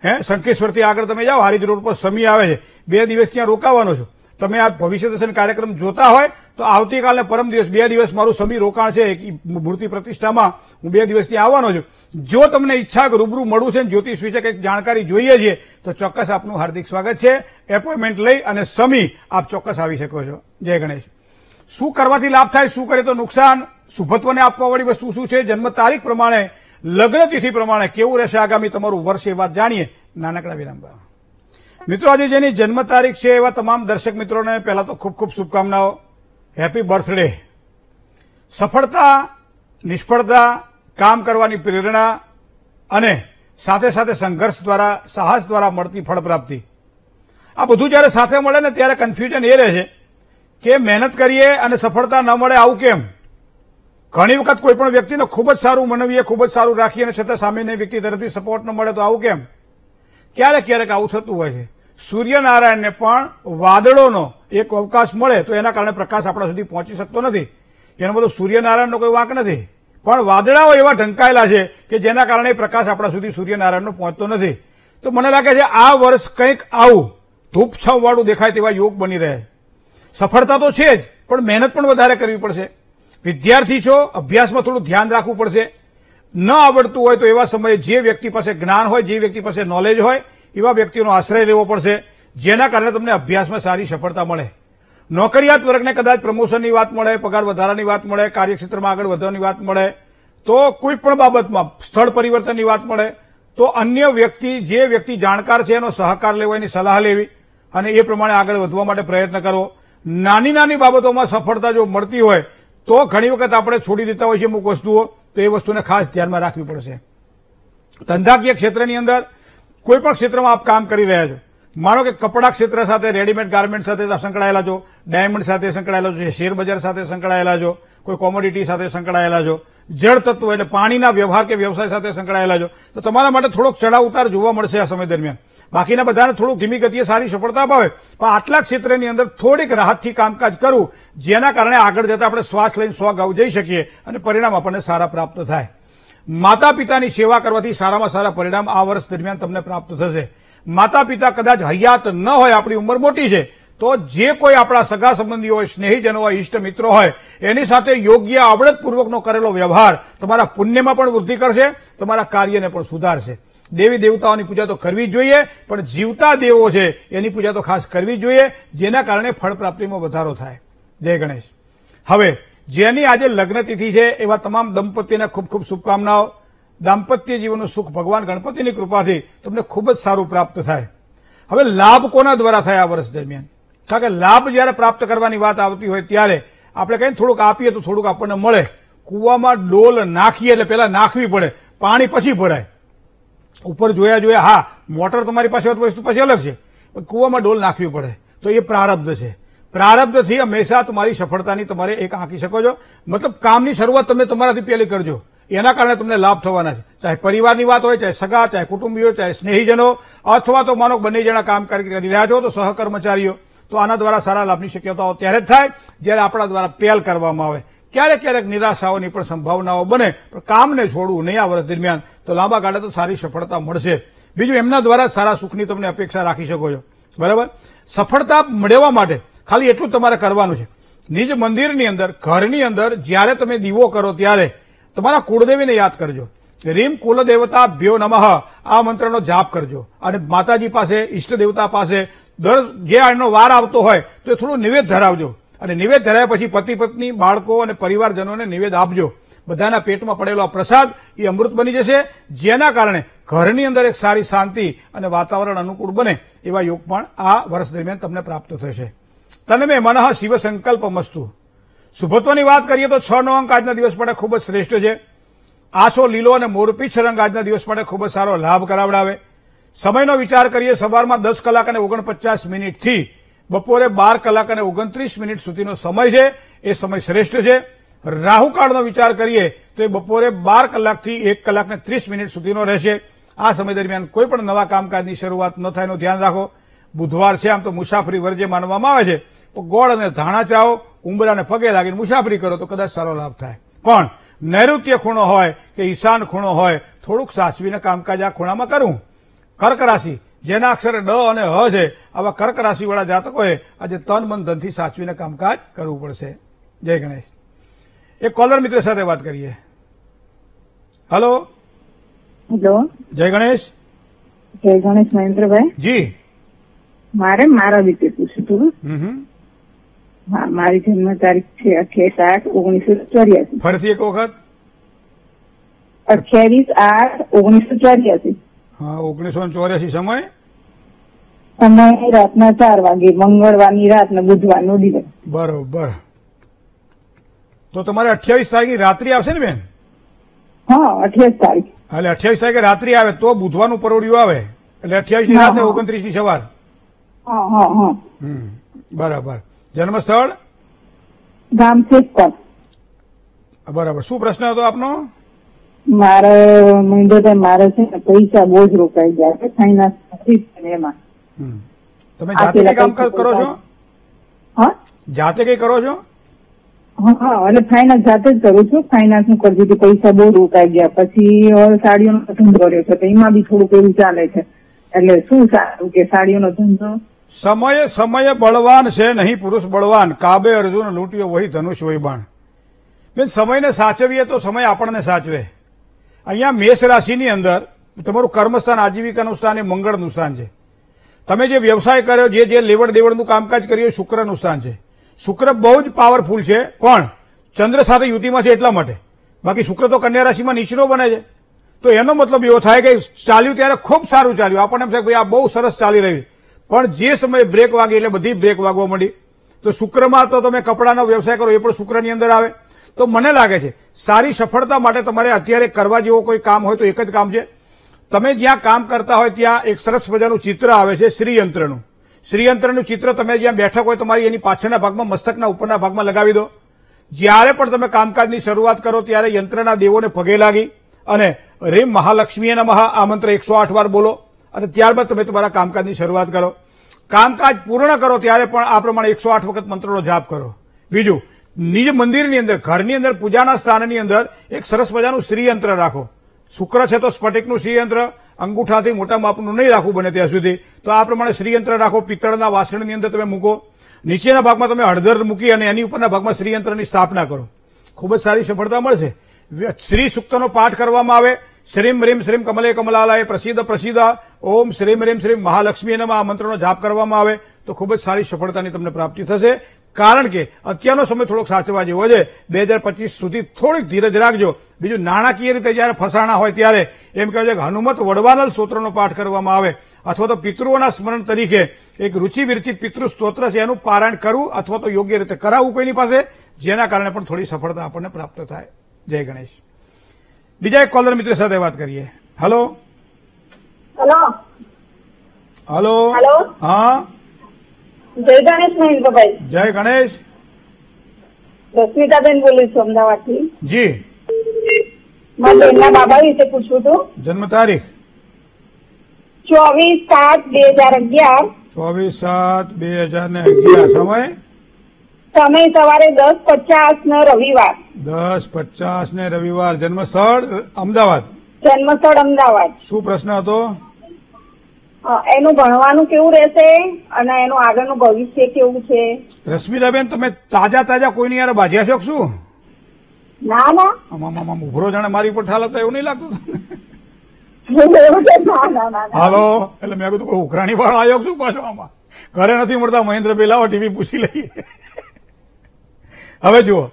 હે શંકેશ્વરથી આગળ તમે જાઓ હારીજ રોડ પર સમી આવે છે બે દિવસ ત્યાં રોકાવાનો છો તમે આ ભવિષ્ય દર્શન કાર્યક્રમ જોતા હોય તો આવતીકાલે પરમ દિવસ બે દિવસ મારું સમી રોકાણ છે મૂર્તિ પ્રતિષ્ઠામાં હું બે દિવસથી આવવાનો છું જો તમને ઈચ્છા રૂબરૂ મળવું છે જ્યોતિષ વિશે કંઈક જાણકારી જોઈએ છે તો ચોક્કસ આપનું હાર્દિક સ્વાગત છે એપોઇન્ટમેન્ટ લઈ અને સમી આપ ચોક્કસ આવી શકો છો જય ગણેશ શું કરવાથી લાભ થાય શું કરે તો નુકસાન શુભત્વને આપવાવાળી વસ્તુ શું છે જન્મ તારીખ પ્રમાણે લગ્ન તિથિ પ્રમાણે કેવું રહેશે આગામી તમારું વર્ષ એ વાત જાણીએ નાનકડા વિરામ મિત્રો આજે જેની જન્મ તારીખ છે એવા તમામ દર્શક મિત્રોને પહેલા તો ખૂબ ખૂબ શુભકામનાઓ હેપી બર્થડે સફળતા નિષ્ફળતા કામ કરવાની પ્રેરણા અને સાથે સાથે સંઘર્ષ દ્વારા સાહસ દ્વારા મળતી ફળપ્રાપ્તિ આ બધું જ્યારે સાથે મળે ને ત્યારે કન્ફ્યુઝન એ રહે છે કે મહેનત કરીએ અને સફળતા ન મળે આવું કેમ ઘણી વખત કોઈ પણ વ્યક્તિને ખૂબ જ સારું મનવીએ ખૂબ જ સારું રાખીએ અને છતાં સામેની વ્યક્તિ તરફથી સપોર્ટ ન મળે તો આવું કેમ ક્યારેક ક્યારેક આવું થતું હોય છે સૂર્યનારાયણને પણ વાદળોનો એક અવકાશ મળે તો એના કારણે પ્રકાશ આપણા સુધી પહોંચી શકતો નથી એનો બધો સૂર્યનારાયણનો કોઈ વાંક નથી પણ વાદળાઓ એવા ઢંકાયેલા છે કે જેના કારણે પ્રકાશ આપણા સુધી સૂર્યનારાયણનો પહોંચતો નથી તો મને લાગે છે આ વર્ષ કંઈક આવું ધૂપછાવવાળું દેખાય તેવા યોગ બની રહે સફળતા તો છે જ પણ મહેનત પણ વધારે કરવી પડશે વિદ્યાર્થી છો અભ્યાસમાં થોડું ધ્યાન રાખવું પડશે ન આવડતું હોય તો એવા સમયે જે વ્યક્તિ પાસે જ્ઞાન હોય જે વ્યક્તિ પાસે નોલેજ હોય એવા વ્યક્તિનો આશ્રય લેવો પડશે જેના કારણે તમને અભ્યાસમાં સારી સફળતા મળે નોકરિયાત વર્ગને કદાચ પ્રમોશનની વાત મળે પગાર વધારાની વાત મળે કાર્યક્ષેત્રમાં આગળ વધવાની વાત મળે તો કોઈ પણ બાબતમાં સ્થળ પરિવર્તનની વાત મળે તો અન્ય વ્યક્તિ જે વ્યક્તિ જાણકાર છે એનો સહકાર લેવો એની સલાહ લેવી અને એ પ્રમાણે આગળ વધવા માટે પ્રયત્ન કરવો નાની નાની બાબતોમાં સફળતા જો મળતી હોય તો ઘણી વખત આપણે છોડી દેતા હોય છે અમુક વસ્તુઓ તો એ વસ્તુને ખાસ ધ્યાનમાં રાખવી પડશે ધંધાકીય ક્ષેત્રની અંદર કોઈપણ ક્ષેત્રમાં આપ કામ કરી રહ્યા છો માનો કે કપડા ક્ષેત્ર સાથે રેડીમેડ ગાર્મેન્ટ સાથે સંકળાયેલા છો ડાયમંડ સાથે સંકળાયેલા છો શેરબજાર સાથે સંકળાયેલા છો કોઈ કોમોડિટી સાથે સંકળાયેલા છો જળ તત્વ એટલે પાણીના વ્યવહાર કે વ્યવસાય સાથે સંકળાયેલા છો તો તમારા માટે થોડોક ચડાવ ઉતાર જોવા મળશે આ સમય દરમિયાન બાકીના બધાને થોડુંક ધીમી ગતિએ સારી સફળતા અપાવે પણ આટલા ક્ષેત્રની અંદર થોડીક રાહતથી કામકાજ કરવું જેના કારણે આગળ જતા આપણે શ્વાસ લઈને સો ગાઉ જઈ શકીએ અને પરિણામ આપણને સારા પ્રાપ્ત થાય માતા પિતાની સેવા કરવાથી સારામાં સારા પરિણામ આ વર્ષ દરમિયાન તમને પ્રાપ્ત થશે માતા પિતા કદાચ હયાત ન હોય આપણી ઉંમર મોટી છે તો જે કોઈ આપણા સગા સંબંધીઓ હોય સ્નેહીજનો હોય ઇષ્ટ મિત્રો હોય એની સાથે યોગ્ય આવડતપૂર્વકનો કરેલો વ્યવહાર તમારા પુણ્યમાં પણ વૃદ્ધિ કરશે તમારા કાર્યને પણ સુધારશે દેવી દેવતાઓની પૂજા તો કરવી જોઈએ પણ જીવતા દેવો છે એની પૂજા તો ખાસ કરવી જોઈએ જેના કારણે ફળ પ્રાપ્તિમાં વધારો થાય જય ગણેશ હવે જેની આજે લગ્ન તિથિ છે એવા તમામ દંપતીને ખૂબ ખૂબ શુભકામનાઓ દાંપત્ય જીવનનું સુખ ભગવાન ગણપતિની કૃપાથી તમને ખૂબ જ સારું પ્રાપ્ત થાય હવે લાભ કોના દ્વારા થાય આ વર્ષ દરમિયાન કારણ કે લાભ જ્યારે પ્રાપ્ત કરવાની વાત આવતી હોય ત્યારે આપણે કંઈ થોડુંક આપીએ તો થોડુંક આપણને મળે કૂવામાં ડોલ નાખીએ એટલે પહેલાં નાખવી પડે પાણી પછી ભરાય ઉપર જોયા જોયા હા મોટર તમારી પાસે વસ્તુ પછી અલગ છે પણ કૂવામાં ડોલ નાખવી પડે તો એ પ્રારબ્ધ છે પ્રારબ્ધથી હંમેશા તમારી સફળતાની તમારે એક આંકી શકો છો મતલબ કામની શરૂઆત તમે તમારાથી પહેલી કરજો એના કારણે તમને લાભ થવાના છે ચાહે પરિવારની વાત હોય ચાહે સગા ચાહે કુટુંબીઓ ચાહે સ્નેહીજનો અથવા તો માનો બંને જણા કામ કરી રહ્યા છો તો સહકર્મચારીઓ તો આના દ્વારા સારા લાભની શક્યતાઓ ત્યારે જ થાય જ્યારે આપણા દ્વારા પહેલ કરવામાં આવે ક્યારેક ક્યારેક નિરાશાઓની પણ સંભાવનાઓ બને પણ કામને છોડવું નહીં આ વર્ષ દરમિયાન તો લાંબા ગાળે તો સારી સફળતા મળશે બીજું એમના દ્વારા સારા સુખની તમને અપેક્ષા રાખી શકો છો બરાબર સફળતા મેળવવા માટે ખાલી એટલું તમારે કરવાનું છે નિજ મંદિરની અંદર ઘરની અંદર જ્યારે તમે દીવો કરો ત્યારે તમારા કુળદેવીને યાદ કરજો રીમ કુલદેવતા ભ્યો નમઃ આ મંત્રનો જાપ કરજો અને માતાજી પાસે ઈષ્ટ દેવતા પાસે દર જે આનો વાર આવતો હોય તો થોડું નિવેદ ધરાવજો અને નિવેદ ધરાયા પછી પતિ પત્ની બાળકો અને પરિવારજનોને નિવેદ આપજો બધાના પેટમાં પડેલો આ પ્રસાદ એ અમૃત બની જશે જેના કારણે ઘરની અંદર એક સારી શાંતિ અને વાતાવરણ અનુકૂળ બને એવા યોગ પણ આ વર્ષ દરમિયાન તમને પ્રાપ્ત થશે તનમે મનઃ શિવ સંકલ્પ મસ્તુ શુભત્વની વાત કરીએ તો છ નો અંક આજના દિવસ માટે ખૂબ જ શ્રેષ્ઠ છે આસો લીલો અને મોરપીછ રંગ આજના દિવસ માટે ખૂબ જ સારો લાભ કરાવડાવે સમયનો વિચાર કરીએ સવારમાં દસ કલાક અને ઓગણપચાસ મિનિટથી બપોરે બાર કલાક અને ઓગણત્રીસ મિનિટ સુધીનો સમય છે એ સમય શ્રેષ્ઠ છે રાહુકાળનો વિચાર કરીએ તો એ બપોરે બાર કલાકથી એક કલાક ને ત્રીસ મિનિટ સુધીનો રહેશે આ સમય દરમિયાન કોઈપણ નવા કામકાજની શરૂઆત ન થાય ધ્યાન રાખો બુધવાર છે આમ તો મુસાફરી વર્જે માનવામાં આવે છે ગોળ અને ધાણા ચાઓ ઉંબરાને પગે લાગીને મુસાફરી કરો તો કદાચ સારો લાભ થાય પણ નૈઋત્ય ખૂણો હોય કે ઈશાન ખૂણો હોય થોડુંક સાચવીને કામકાજ આ ખૂણામાં કરવું કર્ક રાશિ જેના અક્ષરે ડ અને હ છે આવા કર્ક રાશિવાળા જાતકોએ આજે તન મન ધનથી સાચવીને કામકાજ કરવું પડશે જય ગણેશ એક કોલર મિત્ર સાથે વાત કરીએ હલો હેલો જય ગણેશ જય ગણેશ મહેન્દ્રભાઈ જી મારે મારા વિશે પૂછ્યું હતું હા મારી જન્મ તારીખ છે અઠ્યાવીસ આઠ ઓગણીસો ચોર્યાસી ફરીથી એક વખત અઠ્યાવીસ આઠ ઓગણીસો ચોર્યાસી ઓગણીસો ચોર્યાસી સમય રાતના ચાર વાગે મંગળવારની રાત ને બુધવારનો દિવસ બરોબર તો તમારે અઠ્યાવીસ તારીખ રાત્રિ આવશે ને બેન હા અઠ્યાવીસ તારીખ એટલે અઠ્યાવીસ તારીખે રાત્રિ આવે તો બુધવાર નું પરોડિયું આવે એટલે અઠ્યાવીસ ની રાતે ઓગણત્રીસ ની સવાર બરાબર જન્મ સ્થળ ગામ બરાબર શું પ્રશ્ન હતો આપનો મારો મુંડોતા મારે છે ને પૈસા બહુ જ રોકાઈ ગયા છે ફાઇનાન્સ નથી એમાં તમે જાતે કઈ કામ કરો છો હા જાતે કઈ કરો છો હા એટલે ફાઇનાન્સ જાતે જ કરું છું ફાઇનાન્સ નું કરતી પૈસા બહુ રોકાઈ ગયા પછી સાડીઓનો ધંધો રહ્યો છે એમાં બી થોડુંક એવું ચાલે છે એટલે શું સારું કે સાડીઓનો ધંધો સમય સમય બળવાન છે નહીં પુરુષ બળવાન કાબે અર્જુન લૂંટ્યો વહી ધનુષ વહી બાણ બેન સમયને સાચવીએ તો સમય આપણને સાચવે અહીંયા મેષ રાશિની અંદર તમારું કર્મસ્થાન આજીવિકાનું સ્થાન એ મંગળનું સ્થાન છે તમે જે વ્યવસાય કર્યો જે જે લેવડ દેવડનું કામકાજ કર્યું શુક્રનું સ્થાન છે શુક્ર બહુ જ પાવરફુલ છે પણ ચંદ્ર સાથે યુતિમાં છે એટલા માટે બાકી શુક્ર તો કન્યા રાશિમાં નીચરો બને છે તો એનો મતલબ એવો થાય કે ચાલ્યું ત્યારે ખૂબ સારું ચાલ્યું આપણને એમ થાય ભાઈ આ બહુ સરસ ચાલી રહ્યું પણ જે સમયે બ્રેક વાગે એટલે બધી બ્રેક વાગવા મળી તો શુક્રમાં તો તમે કપડાનો વ્યવસાય કરો એ પણ શુક્રની અંદર આવે તો મને લાગે છે સારી સફળતા માટે તમારે અત્યારે કરવા જેવો કોઈ કામ હોય તો એક જ કામ છે તમે જ્યાં કામ કરતા હોય ત્યાં એક સરસ મજાનું ચિત્ર આવે છે શ્રીયંત્રનું શ્રીયંત્રનું ચિત્ર તમે જ્યાં બેઠક હોય તમારી એની પાછળના ભાગમાં મસ્તકના ઉપરના ભાગમાં લગાવી દો જ્યારે પણ તમે કામકાજની શરૂઆત કરો ત્યારે યંત્રના દેવોને પગે લાગી અને રેમ મહાલક્ષ્મીએ મહા આ મંત્ર એકસો આઠ વાર બોલો અને ત્યારબાદ તમે તમારા કામકાજની શરૂઆત કરો કામકાજ પૂર્ણ કરો ત્યારે પણ આ પ્રમાણે એકસો આઠ વખત મંત્રનો જાપ કરો બીજું નિજ મંદિરની અંદર ઘરની અંદર પૂજાના સ્થાનની અંદર એક સરસ મજાનું શ્રીયંત્ર રાખો શુક્ર છે તો સ્ફટિકનું શ્રીયંત્ર અંગૂઠાથી મોટા માપનું નહીં રાખવું બને ત્યાં સુધી તો આ પ્રમાણે શ્રીયંત્ર રાખો પિત્તળના વાસણની અંદર તમે મૂકો નીચેના ભાગમાં તમે હળદર મૂકી અને એની ઉપરના ભાગમાં શ્રીયંત્રની સ્થાપના કરો ખૂબ જ સારી સફળતા મળશે શ્રી સૂક્તનો પાઠ કરવામાં આવે શ્રીમ રીમ શ્રીમ કમલે કમલાલાએ પ્રસિદ્ધ પ્રસિદ્ધ ઓમ શ્રીમ રીમ શ્રીમ મહાલક્ષ્મી એના આ મંત્રનો જાપ કરવામાં આવે તો ખૂબ જ સારી સફળતાની તમને પ્રાપ્તિ થશે કારણ કે અત્યારનો સમય થોડોક સાચવા જેવો છે બે હજાર પચીસ સુધી થોડીક ધીરજ રાખજો બીજું નાણાકીય રીતે જયારે ફસાણા હોય ત્યારે એમ કહેવાય છે કે હનુમત વડવાનલ સ્તોત્રનો પાઠ કરવામાં આવે અથવા તો પિતૃઓના સ્મરણ તરીકે એક રુચિ વિરચિત પિતૃ સ્તોત્ર છે એનું પારાયણ કરવું અથવા તો યોગ્ય રીતે કરાવવું કોઈની પાસે જેના કારણે પણ થોડી સફળતા આપણને પ્રાપ્ત થાય જય ગણેશ બીજા એક કોલર મિત્ર સાથે વાત કરીએ હલો હલો હલો હા જય ગણેશ મહેન્દ્રભાઈ જય ગણેશ રશ્મિતાબેન બોલું છું અમદાવાદથી જી મારા બેનના બાબા વિશે પૂછવું હતું જન્મ તારીખ ચોવીસ સાત બે હજાર અગિયાર ચોવીસ સાત બે હજાર ને અગિયાર સમય સમય સવારે દસ પચાસ ને રવિવાર દસ પચાસ ને રવિવાર જન્મસ્થળ અમદાવાદ જન્મસ્થળ અમદાવાદ શું પ્રશ્ન હતો એનું ભણવાનું કેવું રહેશે અને એનું આગળનું ભવિષ્ય કેવું છે રશ્મિતાબેન તમે તાજા તાજા કોઈની યાર બાજ્યા છો શું ના ના આમાં ઉભરો જાણે મારી ઉપર ઠાલ એવું નહીં લાગતું હાલો એટલે મેં કીધું કોઈ ઉઘરાણી વાળો આવ્યો શું પાછો આમાં ઘરે નથી મળતા મહેન્દ્ર પેલા ટીવી પૂછી લઈએ હવે જુઓ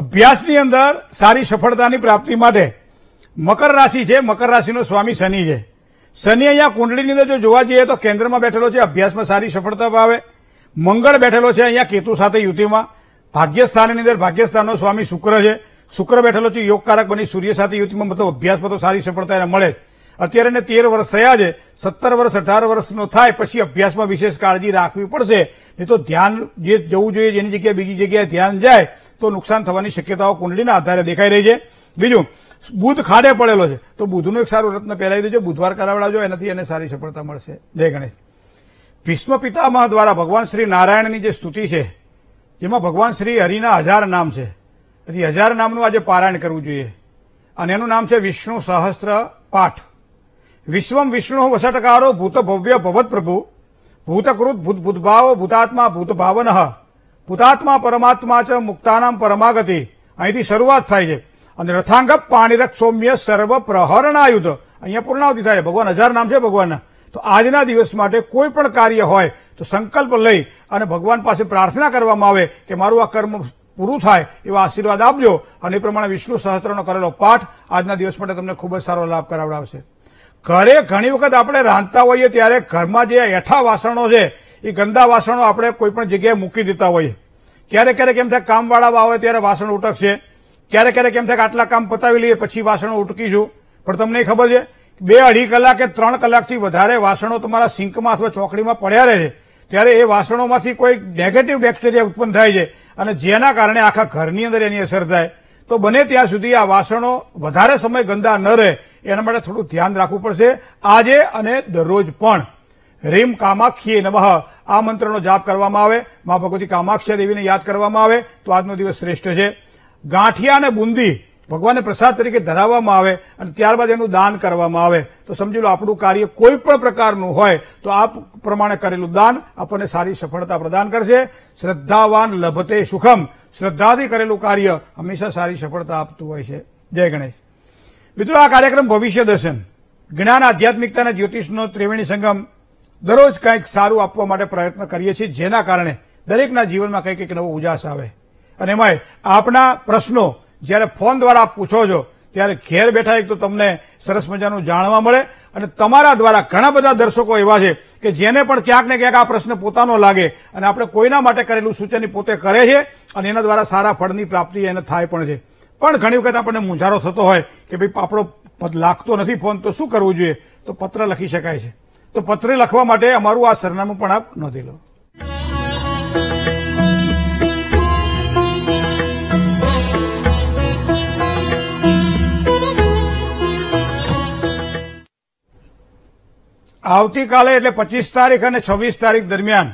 અભ્યાસની અંદર સારી સફળતાની પ્રાપ્તિ માટે મકર રાશિ છે મકર રાશિનો સ્વામી શનિ છે શનિ અહીંયા કુંડળીની અંદર જો જોવા જઈએ તો કેન્દ્રમાં બેઠેલો છે અભ્યાસમાં સારી સફળતા પાવે મંગળ બેઠેલો છે અહીંયા કેતુ સાથે યુતિમાં ભાગ્યસ્થાનની અંદર ભાગ્યસ્થાનનો સ્વામી શુક્ર છે શુક્ર બેઠેલો છે યોગકારક બની સૂર્ય સાથે યુતિમાં મતલબ અભ્યાસમાં તો સારી સફળતા એને મળે અત્યારે એને તેર વર્ષ થયા છે સત્તર વર્ષ અઢાર વર્ષનો થાય પછી અભ્યાસમાં વિશેષ કાળજી રાખવી પડશે નહીં તો ધ્યાન જે જવું જોઈએ જેની જગ્યાએ બીજી જગ્યાએ ધ્યાન જાય તો નુકસાન થવાની શક્યતાઓ કુંડળીના આધારે દેખાઈ રહી છે બીજું બુધ ખાડે પડેલો છે તો બુધનું એક સારું રત્ન પહેરાવી દેજો બુધવાર કરાવડાવજો એનાથી એને સારી સફળતા મળશે જય ગણેશ ભીષ્મ પિતામહ દ્વારા ભગવાન શ્રી નારાયણની જે સ્તુતિ છે જેમાં ભગવાન શ્રી હરિના હજાર નામ છે તેથી હજાર નામનું આજે પારાયણ કરવું જોઈએ અને એનું નામ છે વિષ્ણુ સહસ્ત્ર પાઠ વિશ્વમ વિષ્ણુ વસટકારો ભૂતભવ્ય ભવત પ્રભુ ભૂતકૃત ભૂત ભૂતભાવ ભૂતાત્મા ભૂતભાવન ભૂતાત્મા પરમાત્મા ચ મુક્તાનામ પરમાગતિ અહીંથી શરૂઆત થાય છે અને રથાંગ પાણીરક સૌમ્ય સર્વ પ્રહરણાયુધ અહીંયા પૂર્ણાવતી થાય ભગવાન હજાર નામ છે ભગવાનના તો આજના દિવસ માટે કોઈ પણ કાર્ય હોય તો સંકલ્પ લઈ અને ભગવાન પાસે પ્રાર્થના કરવામાં આવે કે મારું આ કર્મ પૂરું થાય એવા આશીર્વાદ આપજો અને એ પ્રમાણે વિષ્ણુ સહસ્ત્રનો કરેલો પાઠ આજના દિવસ માટે તમને ખૂબ જ સારો લાભ કરાવડાવશે ઘરે ઘણી વખત આપણે રાંધતા હોઈએ ત્યારે ઘરમાં જે એઠા વાસણો છે એ ગંદા વાસણો આપણે કોઈપણ જગ્યાએ મૂકી દેતા હોઈએ ક્યારેક ક્યારેક એમ થાય કામવાળા આવે ત્યારે વાસણ ઉટકશે ક્યારેક ક્યારેક કેમ થાય કે આટલા કામ પતાવી લઈએ પછી વાસણો ઉટકીશું પણ તમને ખબર છે બે અઢી કલાક કે ત્રણ કલાકથી વધારે વાસણો તમારા સિંકમાં અથવા ચોકડીમાં પડ્યા રહે છે ત્યારે એ વાસણોમાંથી કોઈ નેગેટિવ બેક્ટેરિયા ઉત્પન્ન થાય છે અને જેના કારણે આખા ઘરની અંદર એની અસર થાય તો બને ત્યાં સુધી આ વાસણો વધારે સમય ગંદા ન રહે એના માટે થોડું ધ્યાન રાખવું પડશે આજે અને દરરોજ પણ રીમ કામાક્ષીએ નમઃ આ મંત્રનો જાપ કરવામાં આવે મા ભગવતી કામાક્ષી દેવીને યાદ કરવામાં આવે તો આજનો દિવસ શ્રેષ્ઠ છે ગાંઠિયા અને બુંદી ભગવાનને પ્રસાદ તરીકે ધરાવવામાં આવે અને ત્યારબાદ એનું દાન કરવામાં આવે તો સમજી લો આપણું કાર્ય કોઈ પણ પ્રકારનું હોય તો આ પ્રમાણે કરેલું દાન આપણને સારી સફળતા પ્રદાન કરશે શ્રદ્ધાવાન લભતે સુખમ શ્રદ્ધાથી કરેલું કાર્ય હંમેશા સારી સફળતા આપતું હોય છે જય ગણેશ મિત્રો આ કાર્યક્રમ ભવિષ્ય દર્શન જ્ઞાન આધ્યાત્મિકતાના જ્યોતિષનો ત્રિવેણી સંગમ દરરોજ કંઈક સારું આપવા માટે પ્રયત્ન કરીએ છીએ જેના કારણે દરેકના જીવનમાં કંઈક એક નવો ઉજાસ આવે અને એમાંય આપના પ્રશ્નો જ્યારે ફોન દ્વારા પૂછો છો ત્યારે ઘેર બેઠા એક તો તમને સરસ મજાનું જાણવા મળે અને તમારા દ્વારા ઘણા બધા દર્શકો એવા છે કે જેને પણ ક્યાંક ને ક્યાંક આ પ્રશ્ન પોતાનો લાગે અને આપણે કોઈના માટે કરેલું સૂચન પોતે કરે છે અને એના દ્વારા સારા ફળની પ્રાપ્તિ એને થાય પણ છે પણ ઘણી વખત આપણને મૂંઝારો થતો હોય કે ભાઈ આપણો લાગતો નથી ફોન તો શું કરવું જોઈએ તો પત્ર લખી શકાય છે તો પત્ર લખવા માટે અમારું આ સરનામું પણ આપ નોંધી લો આવતીકાલે એટલે પચીસ તારીખ અને છવ્વીસ તારીખ દરમિયાન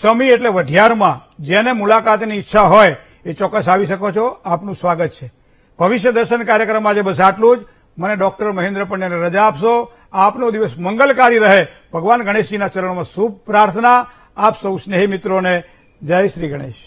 સમી એટલે વઢિયારમાં જેને મુલાકાતની ઈચ્છા હોય એ ચોક્કસ આવી શકો છો આપનું સ્વાગત છે ભવિષ્ય દર્શન કાર્યક્રમ આજે બસ આટલું જ મને ડોક્ટર મહેન્દ્ર પંડ્યાને રજા આપશો આપનો દિવસ મંગલકારી રહે ભગવાન ગણેશજીના ચરણમાં શુભ પ્રાર્થના આપ સૌ સ્નેહી મિત્રોને જય શ્રી ગણેશ